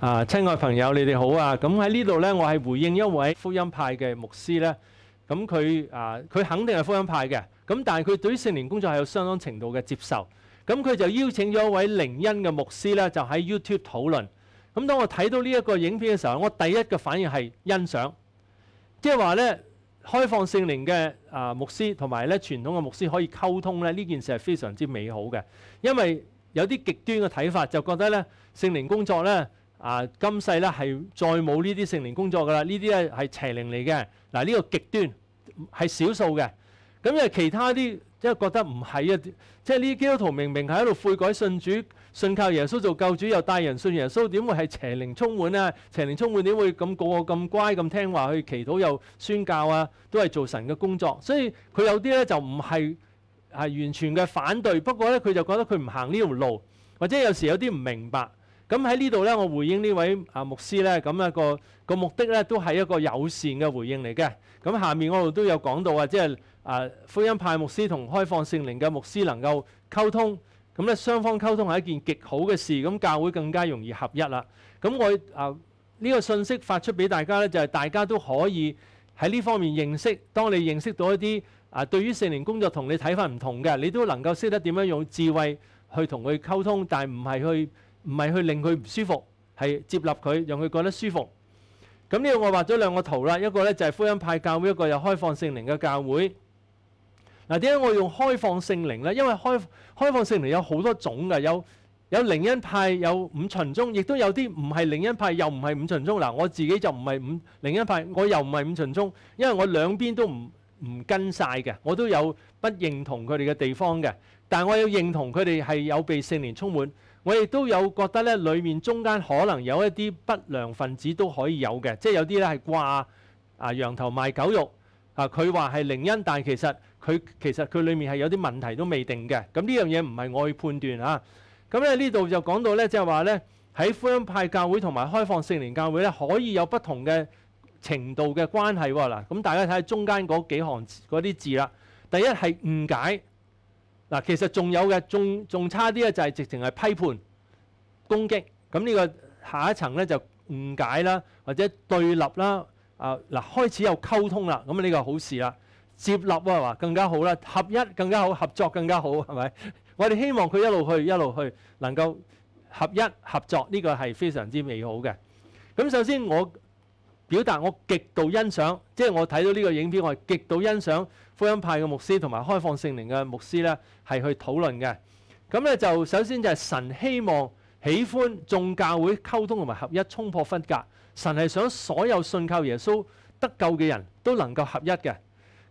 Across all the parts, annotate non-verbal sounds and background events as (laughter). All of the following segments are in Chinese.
啊，親愛朋友，你哋好啊！咁喺呢度呢，我係回應一位福音派嘅牧師呢。咁佢啊，佢肯定係福音派嘅。咁但係佢對於聖靈工作係有相當程度嘅接受。咁佢就邀請咗一位靈恩嘅牧師呢，就喺 YouTube 討論。咁當我睇到呢一個影片嘅時候，我第一個反應係欣賞，即係話呢，開放聖靈嘅啊牧師同埋咧傳統嘅牧師可以溝通咧，呢件事係非常之美好嘅。因為有啲極端嘅睇法就覺得呢，聖靈工作呢。啊，今世咧係再冇呢啲聖靈工作噶啦，呢啲咧係邪靈嚟嘅。嗱呢個極端係少數嘅，咁因為其他啲即係覺得唔係啊，即係呢基督徒明明係喺度悔改信主，信靠耶穌做救主，又帶人信耶穌，點會係邪靈充滿呢？邪靈充滿點會咁個個咁乖咁聽話去祈禱又宣教啊？都係做神嘅工作，所以佢有啲咧就唔係係完全嘅反對，不過咧佢就覺得佢唔行呢條路，或者有時有啲唔明白。咁喺呢度咧，我回應呢位啊牧師咧，咁一個个目的咧都係一個友善嘅回應嚟嘅。咁下面我度都有講到啊，即係啊福音派牧師同開放聖靈嘅牧師能夠溝通，咁咧雙方溝通係一件極好嘅事。咁教會更加容易合一啦。咁我啊呢個信息發出俾大家咧，就係大家都可以喺呢方面認識。當你認識到一啲啊對於聖靈工作同你睇法唔同嘅，你都能夠識得點樣用智慧去同佢溝通，但唔係去。唔係去令佢唔舒服，係接納佢，讓佢覺得舒服。咁呢個我畫咗兩個圖啦，一個咧就係福音派教會，一個又開放聖靈嘅教會。嗱點解我用開放聖靈咧？因為開開放聖靈有好多種嘅，有有靈恩派，有五旬宗，亦都有啲唔係靈恩派，又唔係五旬宗。嗱我自己就唔係五靈恩派，我又唔係五旬宗，因為我兩邊都唔唔跟晒嘅，我都有不認同佢哋嘅地方嘅。但我要認同佢哋係有被聖靈充滿。我亦都有覺得咧，裡面中間可能有一啲不良分子都可以有嘅，即係有啲咧係掛啊羊頭賣狗肉啊，佢話係靈恩，但其實佢其實佢裡面係有啲問題都未定嘅。咁呢樣嘢唔係我去判斷啊。咁咧呢度就講到咧，即係話咧喺福音派教會同埋開放聖年教會咧，可以有不同嘅程度嘅關係喎嗱。咁大家睇下中間嗰幾行嗰啲字啦。第一係誤解。嗱，其實仲有嘅，仲仲差啲咧，就係直情係批判、攻擊，咁呢個下一层咧就誤解啦，或者對立啦，啊，嗱，開始有溝通啦，咁呢個好事啦，接納啊話更加好啦，合一更加好，合作更加好，係咪？我哋希望佢一路去一路去，能夠合一合作，呢個係非常之美好嘅。咁首先我。表達我極度欣賞，即係我睇到呢個影片，我係極度欣賞福音派嘅牧師同埋開放聖靈嘅牧師咧，係去討論嘅。咁咧就首先就係神希望喜歡眾教會溝通同埋合一，衝破分隔。神係想所有信靠耶穌得救嘅人都能夠合一嘅。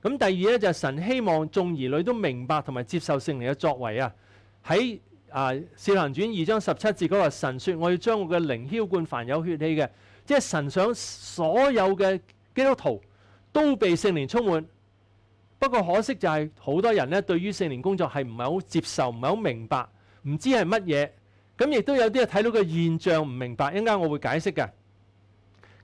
咁第二咧就係神希望眾兒女都明白同埋接受聖靈嘅作為啊！喺啊《四行傳》二章十七節嗰個神說：我要將我嘅靈轟貫凡有血氣嘅。即係神想所有嘅基督徒都被聖靈充滿，不過可惜就係好多人咧對於聖靈工作係唔係好接受，唔係好明白，唔知係乜嘢。咁亦都有啲睇到個現象唔明白，一間我會解釋嘅。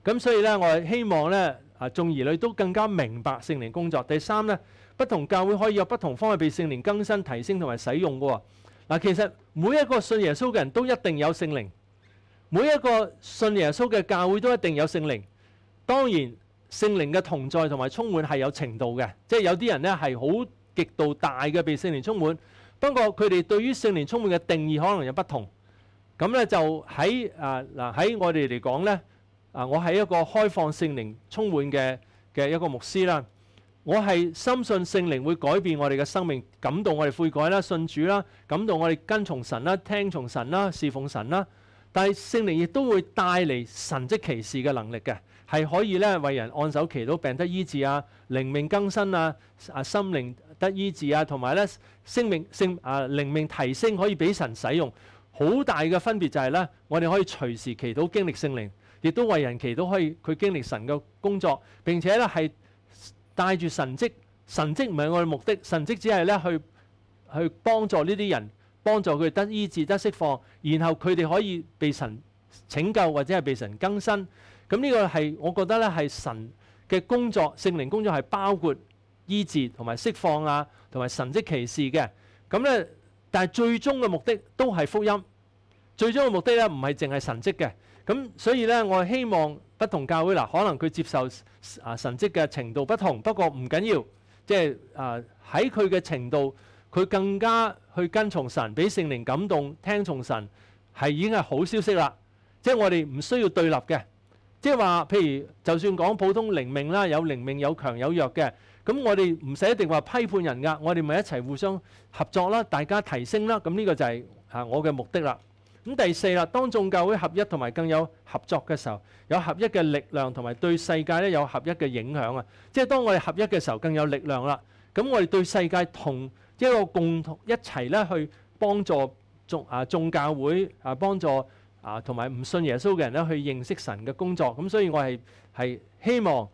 咁所以咧，我係希望咧啊眾兒女都更加明白聖靈工作。第三咧，不同教會可以有不同方式被聖靈更新、提升同埋使用嘅喎。嗱，其實每一個信耶穌嘅人都一定有聖靈。每一个信耶稣嘅教会都一定有圣灵，当然圣灵嘅同在同埋充满系有程度嘅，即系有啲人咧系好极度大嘅被圣灵充满，不过佢哋对于圣灵充满嘅定义可能有不同。咁咧就喺啊嗱喺我哋嚟讲咧啊，我系一个开放圣灵充满嘅嘅一个牧师啦，我系深信圣灵会改变我哋嘅生命，感动我哋悔改啦，信主啦，感动我哋跟从神啦，听从神啦，侍奉神啦。但系聖靈亦都會帶嚟神迹歧事嘅能力嘅，係可以咧為人按手祈禱病得醫治啊，靈命更新啊，啊心靈得醫治啊，同埋咧聖命性啊靈命提升可以俾神使用。好大嘅分別就係咧，我哋可以隨時祈禱經歷聖靈，亦都為人祈禱可以佢經歷神嘅工作，並且咧係帶住神迹，神迹唔係我哋目的，神迹只係咧去去幫助呢啲人。幫助佢得醫治、得釋放，然後佢哋可以被神拯救或者係被神更新。咁呢個係我覺得咧係神嘅工作、聖靈工作係包括醫治同埋釋放啊，同埋神迹歧事嘅。咁咧，但係最終嘅目的都係福音。最終嘅目的咧唔係淨係神迹嘅。咁所以咧，我希望不同教會嗱，可能佢接受啊神迹嘅程度不同，不過唔緊要，即係啊喺佢嘅程度，佢更加。去跟從神，俾聖靈感動，聽從神，係已經係好消息啦。即係我哋唔需要對立嘅。即係話，譬如就算講普通靈命啦，有靈命有強有弱嘅，咁我哋唔使一定話批判人噶，我哋咪一齊互相合作啦，大家提升啦。咁呢個就係嚇我嘅目的啦。咁第四啦，當众教會合一同埋更有合作嘅時候，有合一嘅力量同埋對世界咧有合一嘅影響啊。即係當我哋合一嘅時候，更有力量啦。咁我哋對世界同一個共同一齊咧，去幫助眾啊眾教會啊，幫助啊同埋唔信耶穌嘅人咧，去認識神嘅工作。咁所以我係係希望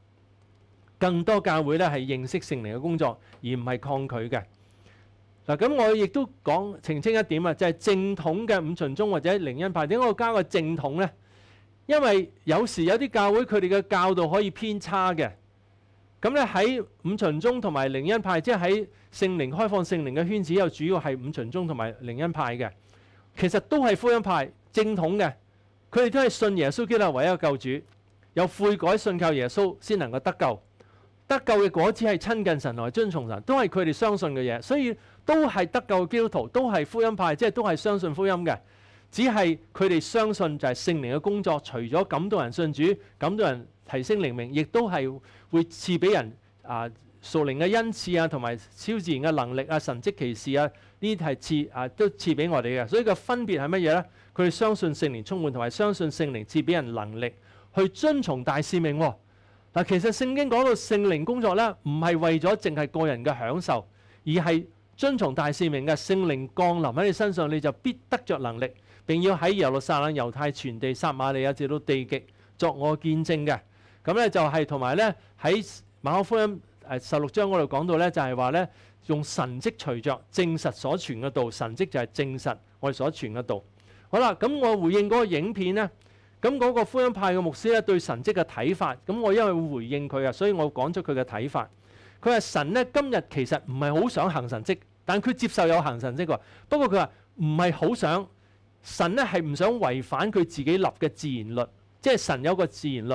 更多教會咧係認識聖靈嘅工作，而唔係抗拒嘅。嗱咁我亦都講澄清一點啊，就係正統嘅五旬宗或者靈恩派點解我加個正統咧？因為有時有啲教會佢哋嘅教導可以偏差嘅。咁咧喺五旬宗同埋灵恩派，即係喺圣灵开放圣灵嘅圈子，又主要係五旬宗同埋灵恩派嘅。其實都係福音派正统嘅，佢哋都係信耶穌基督唯一個救主，有悔改信靠耶穌先能夠得救。得救嘅果子係親近神同埋遵從神，都係佢哋相信嘅嘢，所以都係得救基督徒，都係福音派，即係都係相信福音嘅。只係佢哋相信就係聖靈嘅工作，除咗感動人信主、感動人提升靈明，亦都係。會赐俾人啊，聖靈嘅恩賜啊，同埋超自然嘅能力啊，神迹歧事啊，呢啲係赐啊，都赐俾我哋嘅。所以個分別係乜嘢呢？佢哋相信聖靈充滿，同埋相信聖靈赐俾人能力去遵從大使命。嗱，其實聖經講到聖靈工作呢，唔係為咗淨係個人嘅享受，而係遵從大使命嘅。聖靈降臨喺你身上，你就必得着能力，並要喺耶路撒冷、猶太全地、撒瑪利亚至到地極作我見證嘅。咁咧就係同埋咧喺马可福音誒十六章嗰度講到咧，就係話咧用神跡隨着證實所傳嘅道，神跡就係證實我哋所傳嘅道。好啦，咁我回應嗰個影片咧，咁嗰個福音派嘅牧師咧對神跡嘅睇法，咁我因為回應佢啊，所以我講出佢嘅睇法。佢話神咧今日其實唔係好想行神跡，但佢接受有行神跡。不過佢話唔係好想神咧，係唔想違反佢自己立嘅自然律，即係神有個自然律。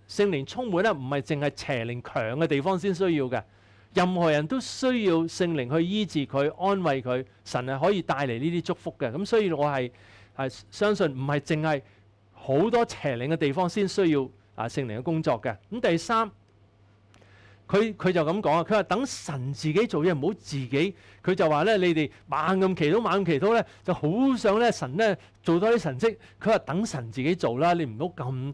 聖靈充滿咧，唔係淨係邪靈強嘅地方先需要嘅，任何人都需要聖靈去醫治佢、安慰佢。神係可以帶嚟呢啲祝福嘅，咁所以我係系相信唔係淨係好多邪靈嘅地方先需要啊聖靈嘅工作嘅。咁第三，佢佢就咁講啊，佢話等神自己做嘢，唔好自己。佢就話咧，你哋猛咁祈禱、猛咁祈禱咧，就好想咧神咧做多啲神蹟。佢話等神自己做啦，你唔好咁。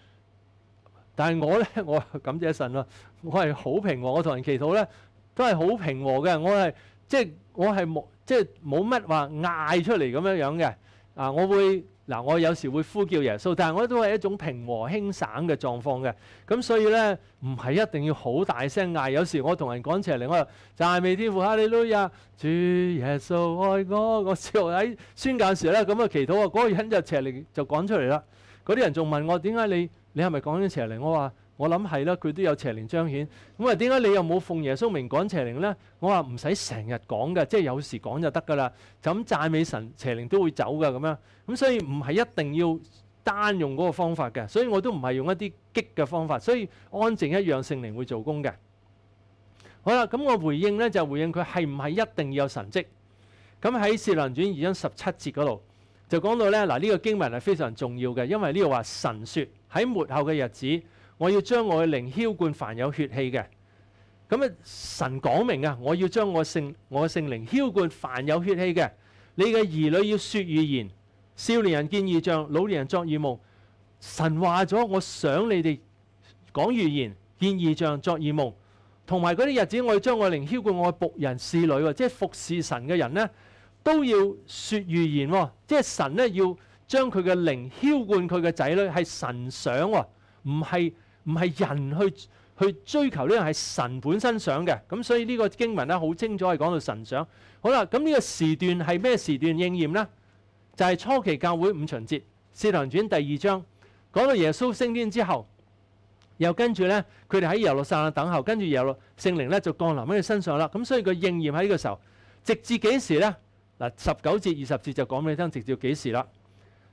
但係我咧，(laughs) 我感謝神啦，我係好平和，我同人祈禱咧都係好平和嘅。我係即係我係冇即係冇乜話嗌出嚟咁樣樣嘅啊！我會嗱，我有時會呼叫耶穌，但係我都係一種平和輕省嘅狀況嘅。咁所以咧，唔係一定要好大聲嗌。有時我同人講邪靈，我就係未天父，哈利路亞，主耶穌愛我。我試喺宣教時咧咁啊祈禱啊，嗰個人就邪靈就講出嚟啦。嗰啲人仲問我點解你？你係咪講緊邪靈？我話我諗係啦，佢都有邪靈彰顯咁啊。點解你又冇奉耶穌名趕邪靈呢？我話唔使成日講嘅，即係有時講就得㗎啦。就咁讚美神，邪靈都會走㗎咁樣。咁所以唔係一定要單用嗰個方法嘅，所以我都唔係用一啲激嘅方法，所以安靜一樣聖靈會做工嘅。好啦，咁我回應呢，就回應佢係唔係一定要有神跡？咁喺《四良論》卷二十七節嗰度就講到呢，嗱，呢個經文係非常重要嘅，因為呢度話神説。喺末后嘅日子，我要將我嘅靈轟貫凡有血氣嘅。咁啊，神講明啊，我要將我聖我聖靈轟貫凡有血氣嘅。你嘅兒女要說预言，少年人见异象，老年人作異夢。神話咗，我想你哋講预言、见异象、作異夢。同埋嗰啲日子，我要將我靈轟貫我嘅仆人、侍女即系服侍神嘅人呢，都要說预言喎。即係神咧要。將佢嘅靈轟灌佢嘅仔女係神想喎，唔係唔係人去去追求呢樣係神本身想嘅咁，所以呢個經文咧好清楚係講到神想好啦。咁呢個時段係咩時段應驗呢？就係初期教會五旬節《四堂傳》第二章講到耶穌升天之後，又跟住呢，佢哋喺路撒冷等候，跟住耶路聖靈咧就降臨喺佢身上啦。咁所以個應驗喺呢個時候，直至幾時呢？嗱？十九節二十節就講俾你聽，直至幾時啦？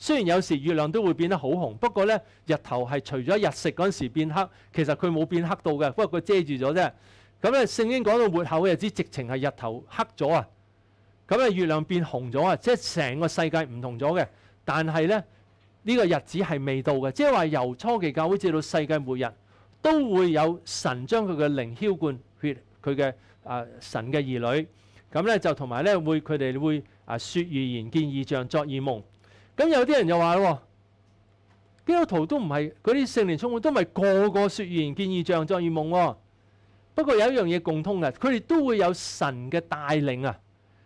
雖然有時月亮都會變得好紅，不過咧日頭係除咗日食嗰陣時變黑，其實佢冇變黑到嘅，不過佢遮住咗啫。咁咧聖經講到末後嘅日子，直情係日頭黑咗啊！咁啊月亮變紅咗啊，即係成個世界唔同咗嘅。但係咧呢個日子係未到嘅，即係話由初期教會至到世界末日，都會有神將佢嘅靈轎灌血佢嘅啊神嘅兒女咁咧就同埋咧會佢哋會啊説預言、見異象、作異夢。咁有啲人就話咯，基督徒都唔係嗰啲聖靈充滿，都唔係個個説言見異象作異夢。不過有一樣嘢共通嘅，佢哋都會有神嘅帶領啊，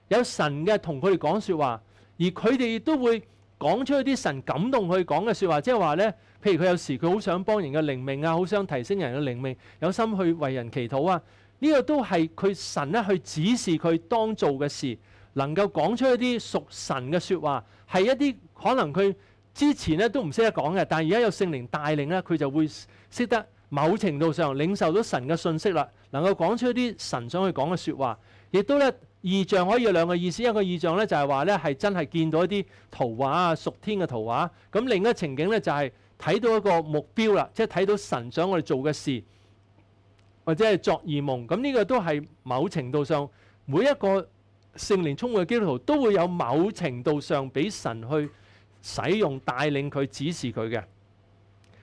有神嘅同佢哋講説話，而佢哋亦都會講出一啲神感動佢講嘅説話。即係話咧，譬如佢有時佢好想幫人嘅靈命啊，好想提升人嘅靈命，有心去為人祈禱啊，呢個都係佢神咧去指示佢當做嘅事，能夠講出一啲屬神嘅説話，係一啲。可能佢之前咧都唔識得講嘅，但係而家有聖靈帶領咧，佢就會識得某程度上領受到神嘅信息啦，能夠講出一啲神想去講嘅説話。亦都咧意象可以有兩個意思，一個意象咧就係話咧係真係見到一啲圖畫啊、屬天嘅圖畫。咁另一個情景咧就係睇到一個目標啦，即係睇到神想我哋做嘅事，或者係作異夢。咁呢個都係某程度上每一個聖靈充滿嘅基督徒都會有某程度上俾神去。使用帶領佢指示佢嘅，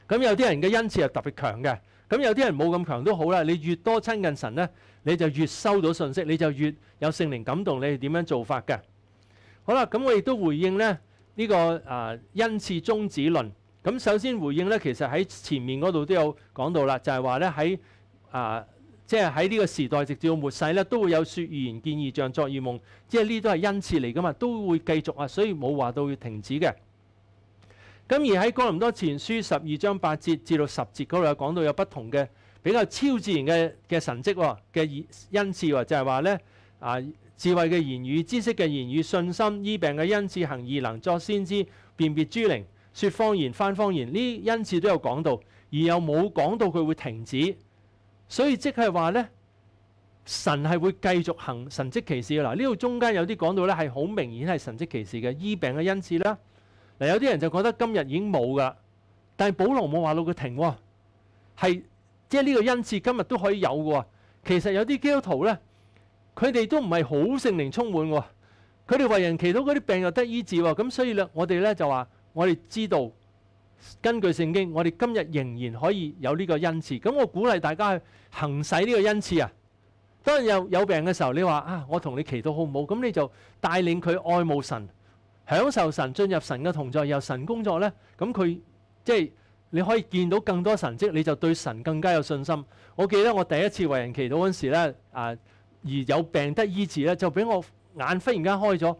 咁有啲人嘅恩賜係特別強嘅，咁有啲人冇咁強都好啦。你越多親近神咧，你就越收到信息，你就越有聖靈感動，你係點樣做法嘅？好啦，咁我亦都回應咧呢個啊恩賜終止論。咁首先回應咧，其實喺前面嗰度都有講到啦，就係話咧喺啊即係喺呢個時代直至末世咧都會有説言、見異象、作異夢，即係呢都係恩賜嚟噶嘛，都會繼續啊，所以冇話到要停止嘅。咁而喺哥林多前书十二章八節至到十節嗰度有講到有不同嘅比較超自然嘅嘅神迹嘅恩賜，就係話咧啊智慧嘅言語、知識嘅言語、信心醫病嘅恩賜、行异能、作先知、辨別諸靈、說方言、翻方言呢恩賜都有講到，而又冇講到佢會停止，所以即係話咧神係會繼續行神迹歧事嗱。呢度中間有啲講到咧係好明顯係神迹歧事嘅醫病嘅恩賜啦。嗱有啲人就覺得今日已經冇噶，但係保羅冇話到佢停喎，係即係呢個恩賜今日都可以有噶喎。其實有啲基督徒咧，佢哋都唔係好聖靈充滿喎，佢哋為人祈禱嗰啲病又得醫治喎，咁所以咧我哋咧就話我哋知道根據聖經，我哋今日仍然可以有呢個恩賜。咁我鼓勵大家去行使呢個恩賜啊！當有有病嘅時候，你話啊，我同你祈禱好唔好？咁你就帶領佢愛慕神。享受神進入神嘅同在、由神工作呢，咁佢即係你可以見到更多神迹，你就對神更加有信心。我記得我第一次為人祈禱嗰时時啊而有病得醫治呢，就俾我眼忽然間開咗。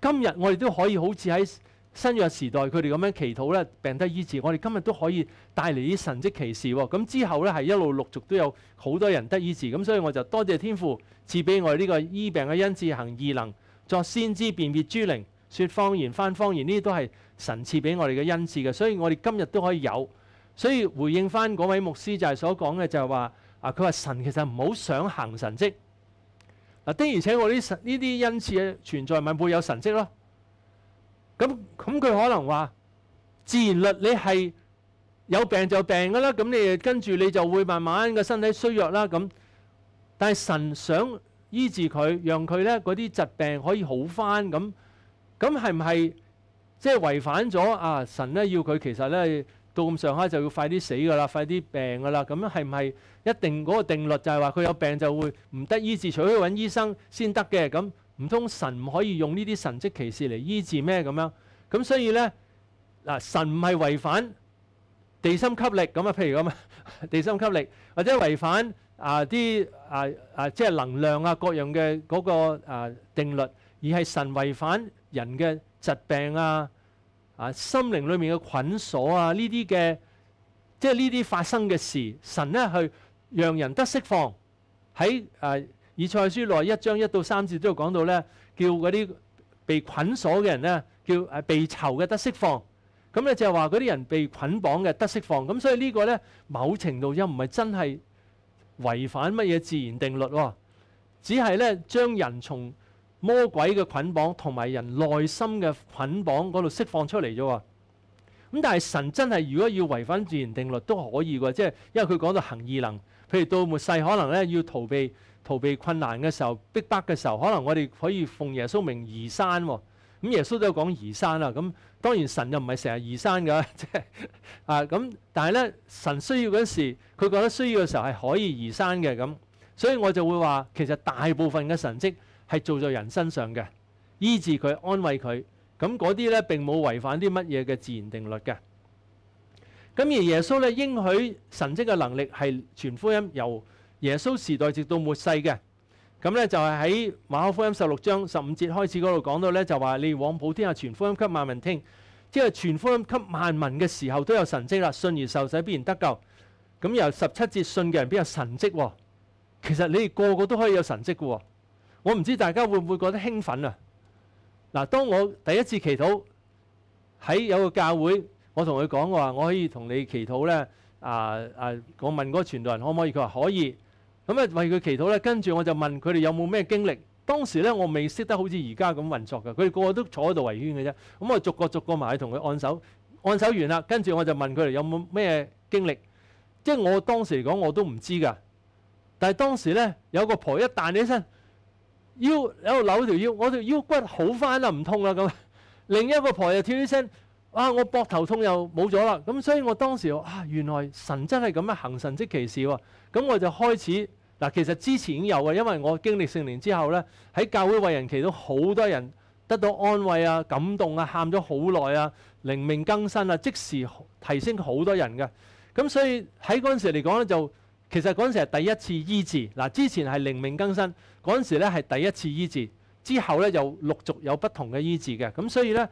今日我哋都可以好似喺新約時代佢哋咁樣祈禱咧，病得醫治。我哋今日都可以帶嚟啲神迹歧事喎。咁之後呢，係一路陸續都有好多人得醫治，咁所以我就多謝天父賜俾我哋呢個醫病嘅恩赐，行异能，作先知，辨别諸靈。说方言，翻方言呢啲都係神赐俾我哋嘅恩賜嘅，所以我哋今日都可以有。所以回應翻嗰位牧師就係所講嘅，就係話啊，佢話神其實唔好想行神迹。嗱。的而且我呢呢啲恩賜嘅存在，咪會有神迹咯。咁咁佢可能話自然律你係有病就病㗎啦，咁你跟住你就會慢慢個身體衰弱啦。咁但係神想醫治佢，讓佢咧嗰啲疾病可以好翻咁。咁系唔系即係違反咗啊？神咧要佢其實咧到咁上下就要快啲死㗎啦，快啲病㗎啦。咁係唔係一定嗰個定律就係話佢有病就會唔得醫治，除非去揾醫生先得嘅？咁唔通神唔可以用呢啲神蹟歧事嚟醫治咩咁樣？咁所以咧嗱，神唔係違反地心吸力咁啊，譬如咁啊，(laughs) 地心吸力或者違反啊啲啊啊即係能量啊各樣嘅嗰個啊定律，而係神違反。人嘅疾病啊，啊，心靈裏面嘅捆鎖啊，呢啲嘅，即係呢啲發生嘅事，神咧去讓人得釋放喺啊以賽書內一章一到三節都講到咧，叫嗰啲被捆鎖嘅人咧，叫誒被囚嘅得釋放，咁咧就系話嗰啲人被捆綁嘅得釋放，咁所以呢個咧某程度又唔係真係違反乜嘢自然定律喎，只係咧將人從。魔鬼嘅捆綁同埋人內心嘅捆綁嗰度釋放出嚟咗喎，咁但係神真係如果要違反自然定律都可以嘅，即係因為佢講到行异能，譬如到末世可能咧要逃避逃避困難嘅時候，逼迫嘅時候，可能我哋可以奉耶穌名移山、喎，咁耶穌都有講移山啦，咁當然神又唔係成日移山噶，(laughs) 即係啊咁，但係咧神需要嗰時，佢覺得需要嘅時候係可以移山嘅咁，所以我就會話其實大部分嘅神迹。系做在人身上嘅，医治佢，安慰佢，咁嗰啲咧并冇违反啲乜嘢嘅自然定律嘅。咁而耶稣咧应许神迹嘅能力系全福音，由耶稣时代直到末世嘅。咁咧就系喺马可福音十六章十五节开始嗰度讲到咧，就话你往普天下全福音给万民听，即系全福音给万民嘅时候都有神迹啦。信而受洗，必然得救。咁由十七节信嘅人，必有神迹？其实你哋个个都可以有神迹嘅。我唔知大家會唔會覺得興奮啊！嗱，當我第一次祈禱喺有個教會，我同佢講話，我可以同你祈禱咧。啊啊！我問嗰個傳道人可唔可以，佢話可以咁啊，为佢祈禱咧。跟住我就問佢哋有冇咩經歷。當時咧我未識得好似而家咁運作嘅，佢哋個個都坐喺度圍圈嘅啫。咁我逐個逐個埋同佢按手，按手完啦，跟住我就問佢哋有冇咩經歷。即系我當時嚟講我都唔知㗎，但系當時咧有個婆一彈起身。腰度扭條腰，我條腰骨好翻啦，唔痛啦咁。(laughs) 另一個婆又跳起身，啊，我膊頭痛又冇咗啦。咁所以我當時啊，原來神真係咁樣行神蹟奇事喎。咁我就開始嗱，其實之前已經有嘅，因為我經歷聖年之後咧，喺教會為人期都好多人得到安慰啊、感動啊、喊咗好耐啊、靈命更新啊、即時提升好多人嘅。咁所以喺嗰陣時嚟講咧就。其實嗰陣時係第一次醫治，嗱之前係靈命更新，嗰陣時咧係第一次醫治，之後咧又陸續有不同嘅醫治嘅，咁所以咧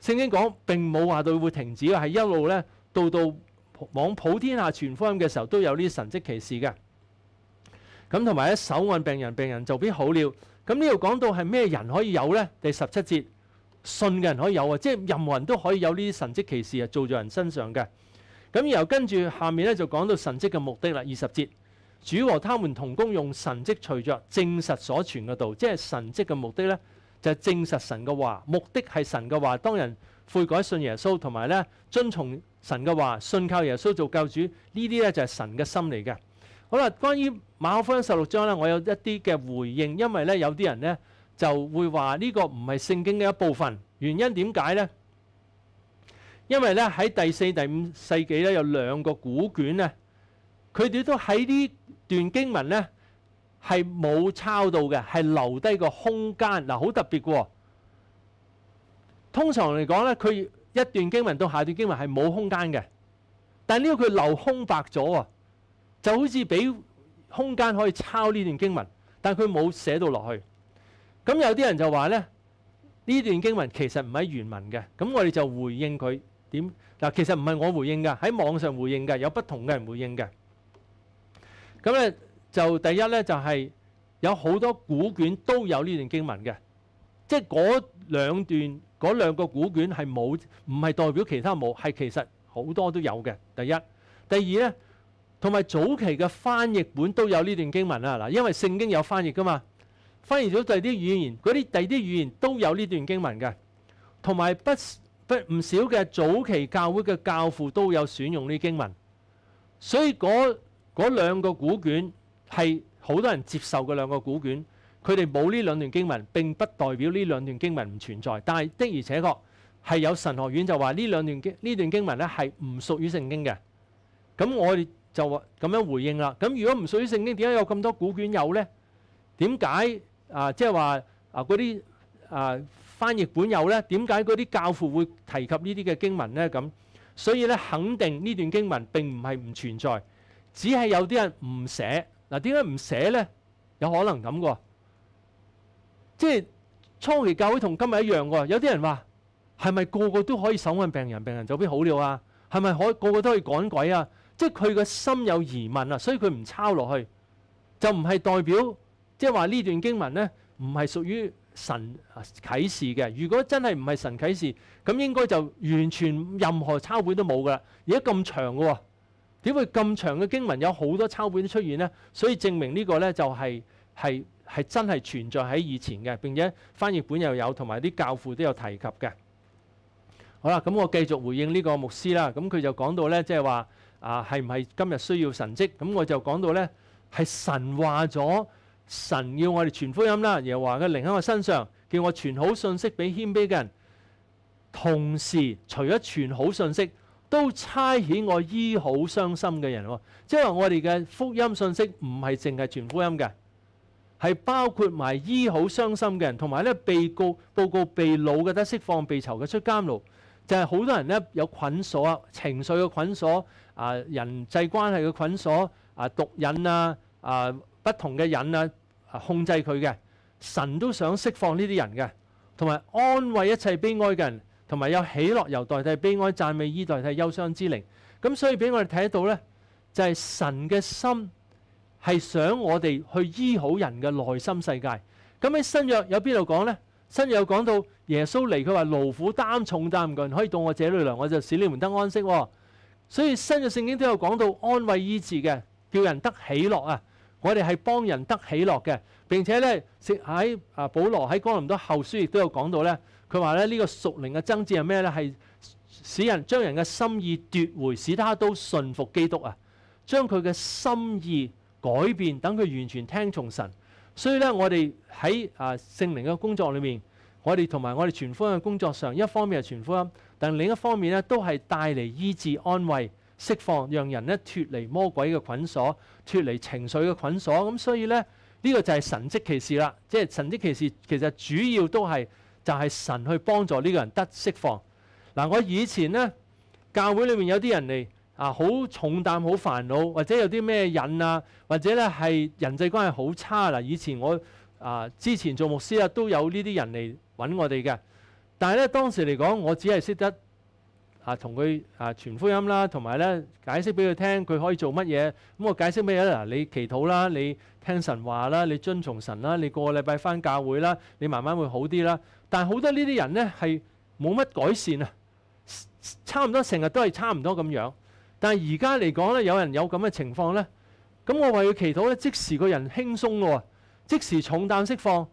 聖經講並冇話到會停止，係一路咧到到往普天下傳福音嘅時候都有呢啲神蹟歧事嘅，咁同埋咧手按病人，病人就必好了。咁呢度講到係咩人可以有咧？第十七節信嘅人可以有啊，即係任何人都可以有呢啲神蹟歧事啊，做在人身上嘅。咁然後跟住下面咧就講到神蹟嘅目的啦。二十節，主和他們同工用神蹟隨着證實所傳嘅道，即係神蹟嘅目的咧，就係證實神嘅話。目的係神嘅話，當人悔改信耶穌，同埋咧遵從神嘅話，信靠耶穌做救主，呢啲咧就係神嘅心嚟嘅。好啦，關於馬可福音十六章咧，我有一啲嘅回應，因為咧有啲人咧就會話呢個唔係聖經嘅一部分。原因點解咧？因為咧喺第四、第五世紀咧有兩個古卷咧，佢哋都喺呢段經文咧係冇抄到嘅，係留低個空間嗱，好特別嘅。通常嚟講咧，佢一段經文到下段經文係冇空間嘅，但呢個佢留空白咗喎，就好似俾空間可以抄呢段經文，但佢冇寫到落去。咁有啲人就話咧，呢段經文其實唔係原文嘅。咁我哋就回應佢。點嗱？其實唔係我回應噶，喺網上回應嘅，有不同嘅人回應嘅。咁咧就第一咧就係有好多古卷都有呢段經文嘅，即係嗰兩段嗰兩個古卷係冇，唔係代表其他冇，係其實好多都有嘅。第一、第二咧，同埋早期嘅翻譯本都有呢段經文啦。嗱，因為聖經有翻譯噶嘛，翻譯咗第啲語言，嗰啲第啲語言都有呢段經文嘅，同埋不。不唔少嘅早期教會嘅教父都有選用呢经經文，所以嗰嗰兩個古卷係好多人接受嘅兩個古卷，佢哋冇呢兩段經文，並不代表呢兩段經文唔存在。但係的而且確係有神學院就話呢兩段經呢段经文咧係唔屬於聖經嘅。咁我哋就話咁樣回應啦。咁如果唔屬於聖經，點解有咁多古卷有呢？點解啊？即係話啊嗰啲啊？翻譯本有咧，點解嗰啲教父會提及呢啲嘅經文咧？咁所以咧，肯定呢段經文並唔係唔存在，只係有啲人唔寫嗱。點解唔寫咧？有可能咁喎，即係初期教會同今日一樣喎。有啲人話：係咪個個都可以手按病人，病人就必好了啊？係咪可個個都可以趕鬼啊？即係佢個心有疑問啊，所以佢唔抄落去，就唔係代表即係話呢段經文咧，唔係屬於。神啟示嘅，如果真係唔係神啟示，咁應該就完全任何抄本都冇㗎啦。而家咁長嘅喎，點會咁長嘅經文有好多抄本出現呢？所以證明呢個呢，就係系系真係存在喺以前嘅，並且翻譯本又有，同埋啲教父都有提及嘅。好啦，咁我繼續回應呢個牧師啦。咁佢就講到呢，即係話啊，係唔係今日需要神迹？咁我就講到呢，係神話咗。神要我哋传福音啦，又話嘅灵喺我身上，叫我传好信息俾谦卑嘅人。同时，除咗传好信息，都差遣我医好伤心嘅人。即系話我哋嘅福音信息唔系净系传福音嘅，系包括埋医好伤心嘅人，同埋咧被告报告被牢嘅得释放、被囚嘅出监牢，就係好多人咧有捆鎖啊、情緒嘅捆鎖啊、人際關係嘅捆鎖啊、毒癮啊啊。不同嘅人啊，控制佢嘅神都想释放呢啲人嘅，同埋安慰一切悲哀嘅人，同埋有喜乐，由代替悲哀，赞美依代替忧伤之灵。咁所以俾我哋睇到呢，就系神嘅心系想我哋去医好人嘅内心世界。咁喺新约有边度讲呢？新约有讲到耶稣嚟，佢话劳苦担重担嘅人可以到我这里来，我就使你们得安息。所以新约圣经都有讲到安慰医治嘅，叫人得喜乐啊。我哋係幫人得喜乐嘅，並且咧，食喺啊，保羅喺哥林多後書亦都有講到咧。佢話咧，呢個屬靈嘅争治係咩咧？係使人將人嘅心意奪回，使他都信服基督啊，將佢嘅心意改變，等佢完全聽從神。所以咧，我哋喺啊聖靈嘅工作裏面，我哋同埋我哋全福音嘅工作上，一方面係全福音，但另一方面咧，都係帶嚟醫治安慰。釋放，讓人咧脱離魔鬼嘅捆鎖，脱離情緒嘅捆鎖。咁所以咧，呢個就係神蹟歧事啦。即係神蹟歧事，其實主要都係就係神去幫助呢個人得釋放。嗱，我以前咧教會裏面有啲人嚟啊，好重擔、好煩惱，或者有啲咩引啊，或者咧係人際關係好差。嗱，以前我啊之前做牧師啊，都有呢啲人嚟揾我哋嘅。但係咧當時嚟講，我只係識得。啊，同佢啊傳福音啦，同埋咧解釋俾佢聽，佢可以做乜嘢？咁我解釋咩嘢咧？嗱，你祈禱啦，你聽神話啦，你遵從神啦，你個個禮拜翻教會啦，你慢慢會好啲啦。但係好多呢啲人咧係冇乜改善啊，差唔多成日都係差唔多咁樣。但係而家嚟講咧，有人有咁嘅情況咧，咁我為佢祈禱咧，即時個人輕鬆咯，即時重擔釋放。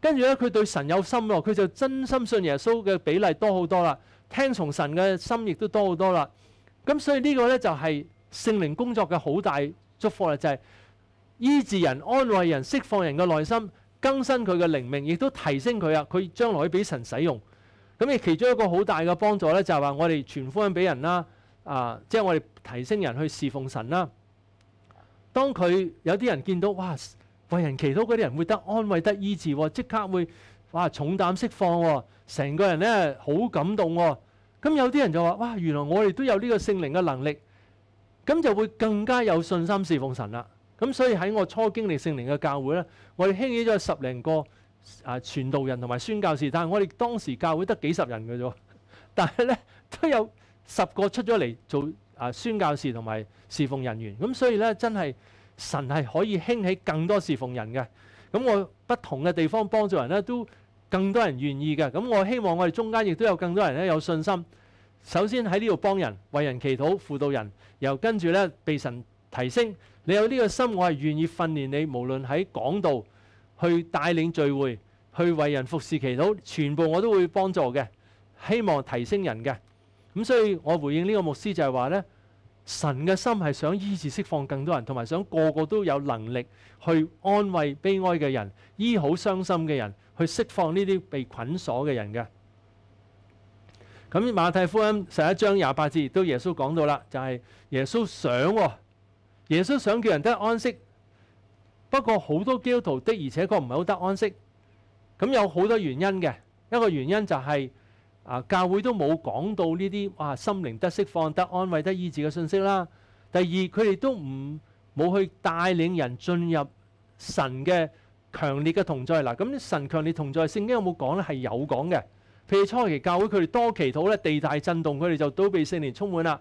跟住咧，佢對神有心喎，佢就真心信耶穌嘅比例多好多啦，聽從神嘅心亦都多好多啦。咁所以呢個咧就係聖靈工作嘅好大祝福啦，就係醫治人、安慰人、釋放人嘅內心，更新佢嘅靈命，亦都提升佢啊。佢將來俾神使用。咁亦其中一個好大嘅幫助咧，就係話我哋傳福音俾人啦，啊，即系我哋提升人去侍奉神啦。當佢有啲人見到哇！為人祈禱嗰啲人會得安慰、得医治即刻會哇重擔釋放成個人咧好感動喎。咁有啲人就話：哇，原來我哋都有呢個聖靈嘅能力，咁就會更加有信心侍奉神啦。咁所以喺我初經歷聖靈嘅教會咧，我哋興起咗十零個啊傳道人同埋宣教士，但係我哋當時教會得幾十人嘅啫。(laughs) 但係咧都有十個出咗嚟做啊宣教士同埋侍奉人員。咁所以咧真係。神係可以興起更多侍奉人嘅，咁我不同嘅地方幫助人咧，都更多人願意嘅。咁我希望我哋中間亦都有更多人咧有信心。首先喺呢度幫人、為人祈禱、輔導人，又跟住咧被神提升。你有呢個心，我係願意訓練你，無論喺講道、去帶領聚會、去為人服侍祈禱，全部我都會幫助嘅。希望提升人嘅。咁所以我回應呢個牧師就係話咧。神嘅心係想医治、釋放更多人，同埋想個個都有能力去安慰悲哀嘅人，醫好傷心嘅人，去釋放呢啲被捆鎖嘅人嘅。咁馬太福音十一章廿八字都耶穌講到啦，就係耶穌想，耶穌想叫人得安息。不過好多基督徒的而且確唔係好得安息。咁有好多原因嘅，一個原因就係。啊！教會都冇講到呢啲，哇！心靈得釋放得安慰得意治嘅信息啦。第二，佢哋都唔冇去帶領人進入神嘅強烈嘅同在嗱。咁神強烈同在，聖經有冇講咧？係有講嘅。譬如初期教會，佢哋多祈禱咧，地大震動，佢哋就都被聖靈充滿啦。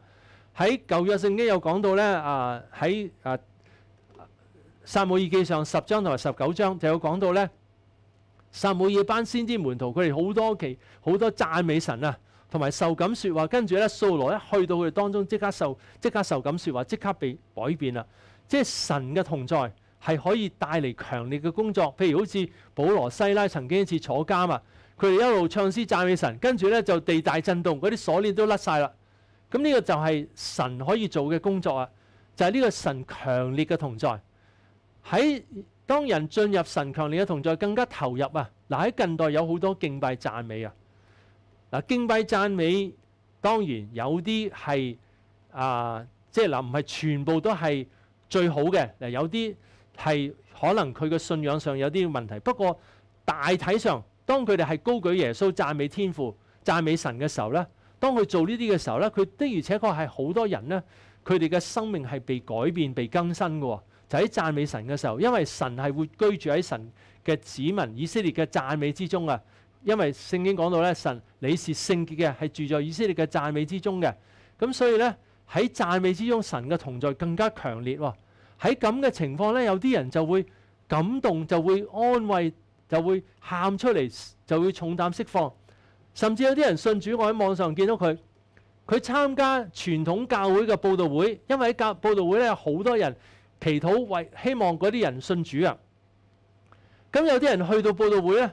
喺舊約聖經有講到咧，啊喺啊撒母耳記上十章同埋十九章就有講到咧。撒母耳班先知門徒，佢哋好多期好多讚美神啊，同埋受感说話。跟住咧，掃羅一去到佢哋當中，即刻受即刻受感说話，即刻被改變啦。即係神嘅同在係可以帶嚟強烈嘅工作。譬如好似保羅西拉曾經一次坐監啊，佢哋一路唱詩讚美神，跟住咧就地大震動，嗰啲鎖鏈都甩晒啦。咁呢個就係神可以做嘅工作啊！就係呢個神強烈嘅同在喺。當人進入神強烈嘅同在，更加投入啊！嗱，喺近代有好多敬拜讚美啊！嗱，敬拜讚美當然有啲係啊，即係嗱，唔係全部都係最好嘅。嗱，有啲係可能佢嘅信仰上有啲問題。不過大體上，當佢哋係高舉耶穌讚美天父、讚美神嘅時候咧，當佢做呢啲嘅時候咧，佢的而且確係好多人咧，佢哋嘅生命係被改變、被更新嘅。就喺讚美神嘅時候，因為神係會居住喺神嘅子民以色列嘅讚美之中啊。因為聖經講到咧，神你是聖潔嘅，係住在以色列嘅讚美之中嘅。咁所以咧喺讚美之中，神嘅同在更加強烈喎。喺咁嘅情況咧，有啲人就會感動，就會安慰，就會喊出嚟，就會重擔釋放。甚至有啲人信主，我喺網上見到佢，佢參加傳統教會嘅報道會，因為喺教報道會咧有好多人。祈禱為希望嗰啲人信主啊，咁有啲人去到報道會咧，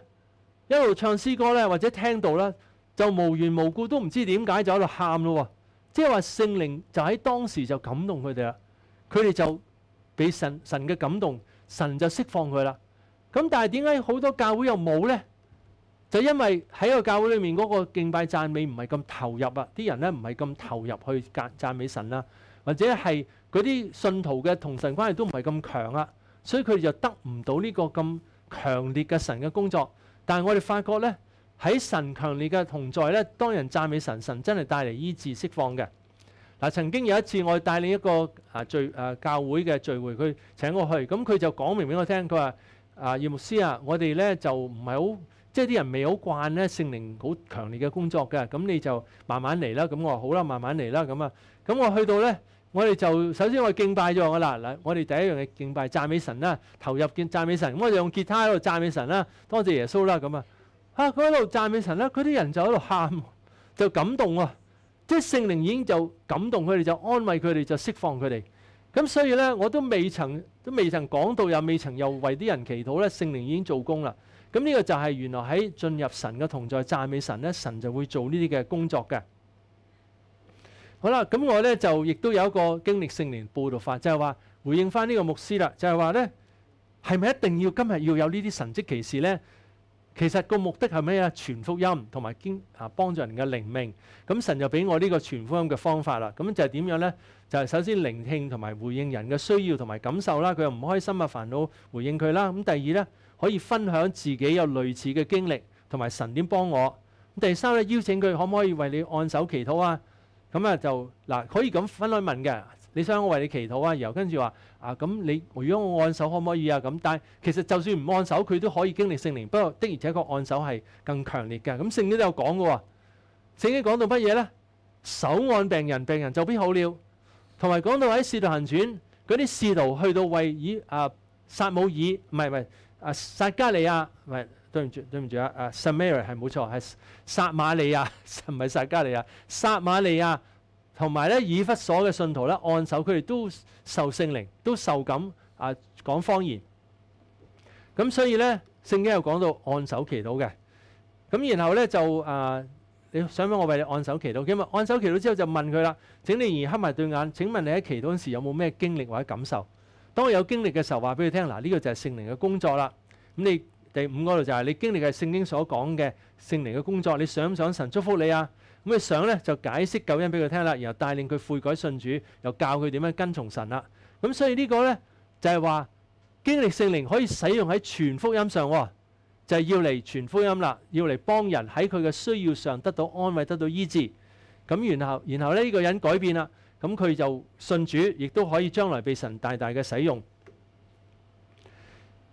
一路唱詩歌咧，或者聽到咧，就無緣無故都唔知點解就喺度喊咯喎，即係話聖靈就喺當時就感動佢哋啦，佢哋就俾神神嘅感動，神就釋放佢啦。咁但係點解好多教會又冇咧？就因為喺個教會裏面嗰個敬拜讚美唔係咁投入啊，啲人咧唔係咁投入去讚讚美神啦，或者係。嗰啲信徒嘅同神關係都唔係咁強啊，所以佢哋就得唔到呢個咁強烈嘅神嘅工作。但系我哋發覺咧，喺神強烈嘅同在咧，當人讚美神，神真係帶嚟医治釋放嘅。嗱曾經有一次，我帶领一個啊聚啊教會嘅聚會，佢請我去，咁佢就講明俾我聽，佢話啊葉牧師啊，我哋咧就唔係好，即係啲人未好慣咧聖靈好強烈嘅工作嘅，咁你就慢慢嚟啦。咁我話好啦，慢慢嚟啦，咁啊，咁我去到咧。我哋就首先我敬拜咗我啦，嗱，我哋第一樣嘢敬拜赞美神啦，投入敬赞美神，我就用吉他喺度赞美神啦，多謝耶穌啦，咁啊，嚇佢喺度赞美神啦，佢啲人就喺度喊，就感動喎，即系聖靈已經就感動佢哋，就安慰佢哋，就釋放佢哋。咁所以咧，我都未曾都未曾講到，又未曾又為啲人祈禱咧，聖靈已經做工啦。咁呢個就係原來喺進入神嘅同在赞美神咧，神就會做呢啲嘅工作嘅。好啦，咁我咧就亦都有一個經歷性年報道法，就係話回應翻呢個牧師啦，就係話咧係咪一定要今日要有呢啲神迹歧事咧？其實個目的系咩啊？傳福音同埋经啊幫助人嘅靈命。咁神就俾我呢個傳福音嘅方法啦。咁就係點樣咧？就係首先聆聽同埋回應人嘅需要同埋感受啦。佢又唔開心啊，煩惱，回應佢啦。咁第二咧可以分享自己有類似嘅經歷同埋神點幫我。第三咧邀請佢可唔可以為你按手祈禱啊？咁啊就嗱可以咁分開問嘅，你想我為你祈禱啊，然後跟住話啊咁你如果我按手可唔可以啊咁？但係其實就算唔按手，佢都可以經歷聖靈。不過的而且確按手係更強烈嘅。咁聖經都有講嘅喎，聖經講到乜嘢咧？手按病人，病人就必好了。同埋講到喺使徒行傳嗰啲使徒去到為以啊撒姆耳，唔係唔係啊撒加利亞，唔係。對唔住，對唔住啊！啊，a r i a 係冇錯，係撒瑪利亞，(laughs) 唔係撒加利亞。撒瑪利亞同埋咧以弗所嘅信徒咧按手，佢哋都受聖靈，都受感啊講方言。咁所以咧聖經又講到按手祈禱嘅。咁然後咧就啊，你想唔想我為你按手祈禱？咁啊按手祈禱之後就問佢啦：請你而黑埋對眼。請問你喺祈禱時有冇咩經歷或者感受？當有經歷嘅時候話俾佢聽嗱，呢個就係聖靈嘅工作啦。咁你。第五個度就係你經歷嘅聖經所講嘅聖靈嘅工作，你想唔想神祝福你啊？咁你想咧就解釋救恩俾佢聽啦，然後帶領佢悔改信主，又教佢點樣跟從神啦。咁所以呢個咧就係話經歷聖靈可以使用喺全福音上，就係要嚟全福音啦，要嚟幫人喺佢嘅需要上得到安慰、得到醫治。咁然後然後咧呢個人改變啦，咁佢就信主，亦都可以將來被神大大嘅使用。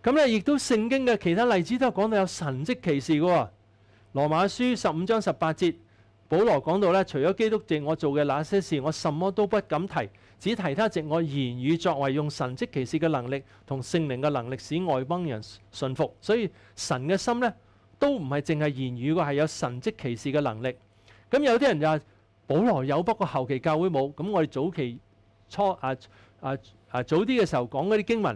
咁咧，亦都聖經嘅其他例子都講到有神蹟歧事嘅喎，《羅馬書》十五章十八節，保羅講到咧，除咗基督淨我做嘅那些事，我什麼都不敢提，只提他藉我言語作為用神蹟歧事嘅能力同聖靈嘅能力使外邦人信服。所以神嘅心咧都唔係淨係言語，係有神蹟歧事嘅能力。咁有啲人就話保羅有，不過後期教會冇。咁我哋早期初啊啊啊早啲嘅時候講嗰啲經文。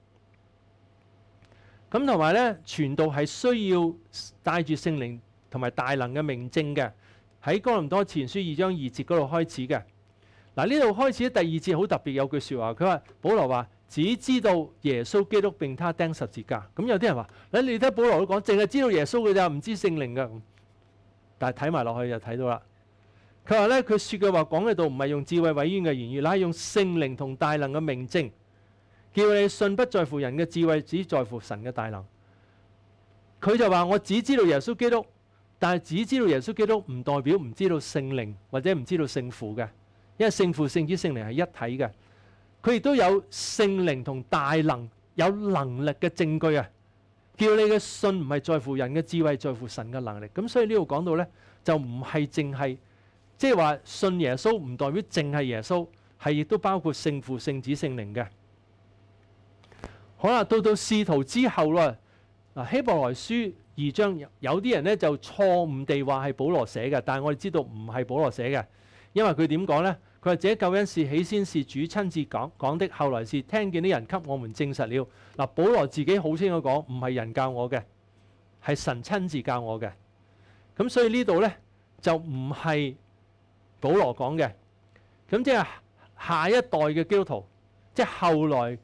咁同埋咧，傳道係需要帶住聖靈同埋大能嘅命證嘅，喺哥林多前書二章二節嗰度開始嘅。嗱呢度開始第二節好特別，有句説話，佢話：，保羅話，只知道耶穌基督並他釘十字架。咁有啲人話：，你你睇保羅都講，淨係知道耶穌嘅咋，唔知聖靈嘅。但係睇埋落去就睇到啦。佢話咧，佢説嘅話講嘅度，唔係用智慧委員嘅言語，嗱係用聖靈同大能嘅命證。叫你信，不在乎人嘅智慧，只在乎神嘅大能。佢就话我只知道耶穌基督，但係只知道耶穌基督唔代表唔知道聖靈或者唔知道聖父嘅，因為聖父、聖子、聖靈係一体嘅。佢亦都有聖靈同大能有能力嘅證據啊！叫你嘅信唔係在乎人嘅智慧，在乎神嘅能力。咁所以呢度講到呢，就唔係淨係即係話信耶穌唔代表淨係耶穌，係亦都包括聖父、聖子、聖靈嘅。好啦，到到試圖之後啦，嗱希伯來書二章有啲人咧就錯誤地話係保羅寫嘅，但係我哋知道唔係保羅寫嘅，因為佢點講咧？佢話自己救恩是起先是主親自講講的，後來是聽見啲人給我們證實了。嗱，保羅自己好清楚講，唔係人教我嘅，係神親自教我嘅。咁所以呢度咧就唔係保羅講嘅。咁即係下一代嘅基督徒，即係後來。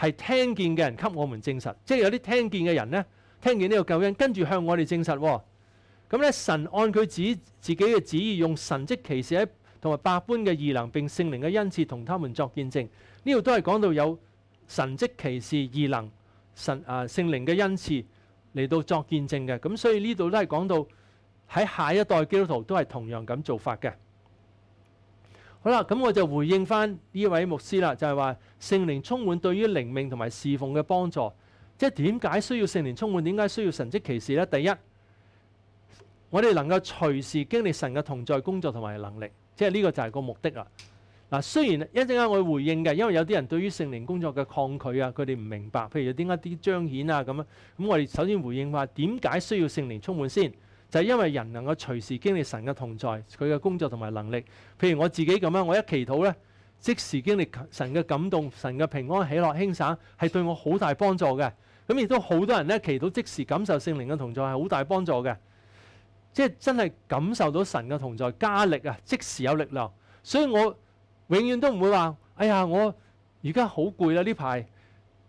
係聽見嘅人給我們證實，即係有啲聽見嘅人呢，聽見呢個救恩，跟住向我哋證實。咁咧，神按佢指自己嘅旨意，用神蹟歧事喺同埋百般嘅異能並聖靈嘅恩賜，同他們作見證。呢度都係講到有神蹟歧事、異能、神啊聖靈嘅恩賜嚟到作見證嘅。咁所以呢度都係講到喺下一代基督徒都係同樣咁做法嘅。好啦，咁我就回應翻呢位牧師啦，就係話聖靈充滿對於靈命同埋侍奉嘅幫助。即係點解需要聖靈充滿？點解需要神迹歧事呢？第一，我哋能夠隨時經歷神嘅同在、工作同埋能力。即係呢個就係個目的啦。嗱，雖然一陣間我回應嘅，因為有啲人對於聖靈工作嘅抗拒啊，佢哋唔明白。譬如點解啲彰顯啊咁啊，咁我哋首先回應話點解需要聖靈充滿先。就係因為人能夠隨時經歷神嘅同在，佢嘅工作同埋能力。譬如我自己咁樣，我一祈禱咧，即時經歷神嘅感動、神嘅平安、喜樂、輕省，係對我好大幫助嘅。咁亦都好多人咧祈禱即時感受聖靈嘅同在係好大幫助嘅，即係真係感受到神嘅同在加力啊！即時有力量，所以我永遠都唔會話：哎呀，我而家好攰啦，呢排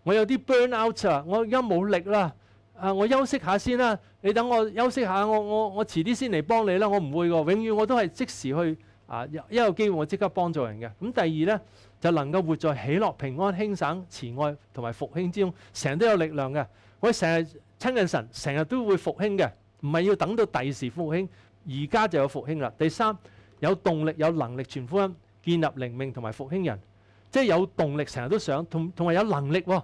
我有啲 burn out 啊，我而家冇力啦。啊！我休息下先啦，你等我休息下，我我我遲啲先嚟幫你啦。我唔會喎，永遠我都係即時去啊！一有機會我即刻幫助人嘅。咁第二呢，就能夠活在喜樂、平安、輕省、慈愛同埋復興之中，成日都有力量嘅。我成日親近神，成日都會復興嘅，唔係要等到第時復興，而家就有復興啦。第三有動力有能力傳福音，建立靈命同埋復興人，即係有動力成日都想，同同埋有能力喎。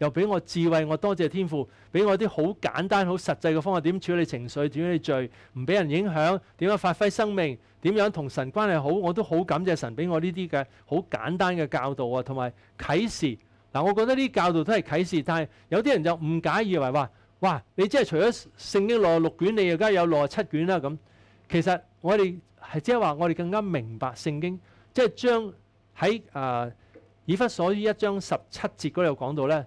又俾我智慧，我多謝天父，俾我啲好簡單、好實際嘅方法，點處理情緒，點樣去聚，唔俾人影響，點樣發揮生命，點樣同神關係好，我都好感謝神俾我呢啲嘅好簡單嘅教導啊，同埋啟示。嗱，我覺得呢教導都係啟示，但係有啲人就误解以為話：，哇，你即係除咗聖經內六卷，你又加有內七卷啦咁。其實我哋系即係話我哋更加明白聖經，即係將喺诶以弗所書一章十七節嗰度講到咧。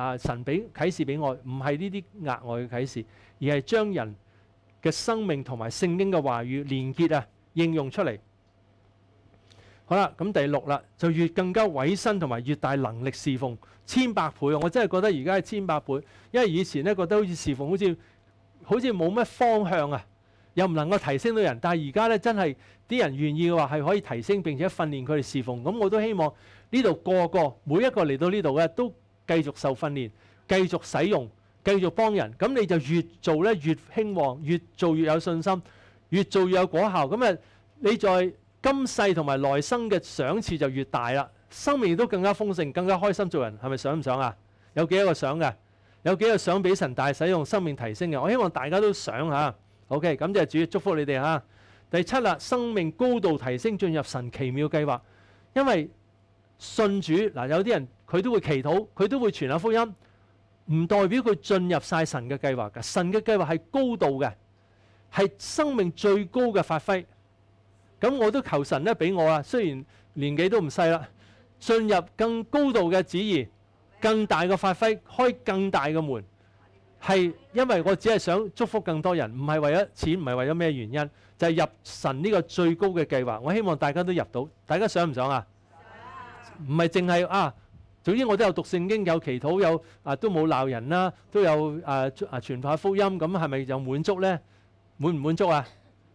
啊！神俾启示俾我，唔系呢啲額外嘅启示，而係將人嘅生命同埋聖經嘅話語連結啊，應用出嚟。好啦，咁第六啦，就越更加委身同埋越大能力侍奉千百倍。我真係覺得而家係千百倍，因為以前咧覺得好似侍奉好似好似冇乜方向啊，又唔能夠提升到人。但係而家咧真係啲人願意嘅話係可以提升並且訓練佢哋侍奉。咁我都希望呢度個個每一個嚟到呢度嘅都。继续受训练，继续使用，继续帮人，咁你就越做咧越兴旺，越做越有信心，越做越有果效。咁啊，你在今世同埋来生嘅赏赐就越大啦，生命亦都更加丰盛，更加开心做人，系咪想唔想啊？有几多个想嘅？有几個个想俾神大使用，生命提升嘅？我希望大家都想吓。OK，咁就系主祝福你哋吓。第七啦，生命高度提升，进入神奇妙计划，因为信主嗱，有啲人。佢都會祈禱，佢都會傳下福音，唔代表佢進入晒神嘅計劃噶。神嘅計劃係高度嘅，係生命最高嘅發揮。咁我都求神咧俾我啦，雖然年紀都唔細啦，進入更高度嘅旨意，更大嘅發揮，開更大嘅門，係因為我只係想祝福更多人，唔係為咗錢，唔係為咗咩原因，就係入神呢個最高嘅計劃。我希望大家都入到，大家想唔想啊？唔係淨係啊！总之我都有读圣经，有祈祷，有啊都冇闹人啦，都有啊啊传法福音，咁系咪就满足咧？满唔满足啊？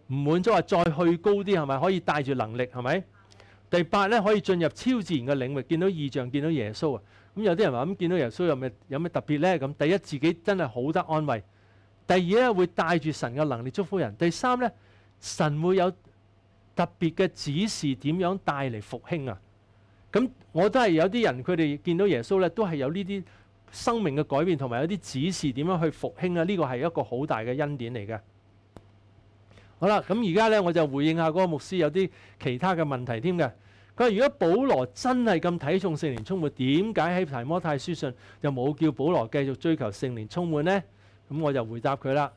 唔满足啊？再去高啲系咪？可以带住能力系咪？第八咧可以进入超自然嘅领域，见到异象，见到耶稣啊！咁有啲人话咁见到耶稣有咩有咩特别咧？咁第一自己真系好得安慰，第二咧会带住神嘅能力祝福人，第三咧神会有特别嘅指示点样带嚟复兴啊！咁我都係有啲人佢哋見到耶穌咧，都係有呢啲生命嘅改變，同埋有啲指示點樣去復興啊！呢個係一個好大嘅恩典嚟嘅。好啦，咁而家咧我就回應下嗰個牧師有啲其他嘅問題添嘅。佢話如果保羅真係咁睇重聖年充滿，點解喺提摩太書信就冇叫保羅繼續追求聖年充滿呢？咁我就回答佢啦，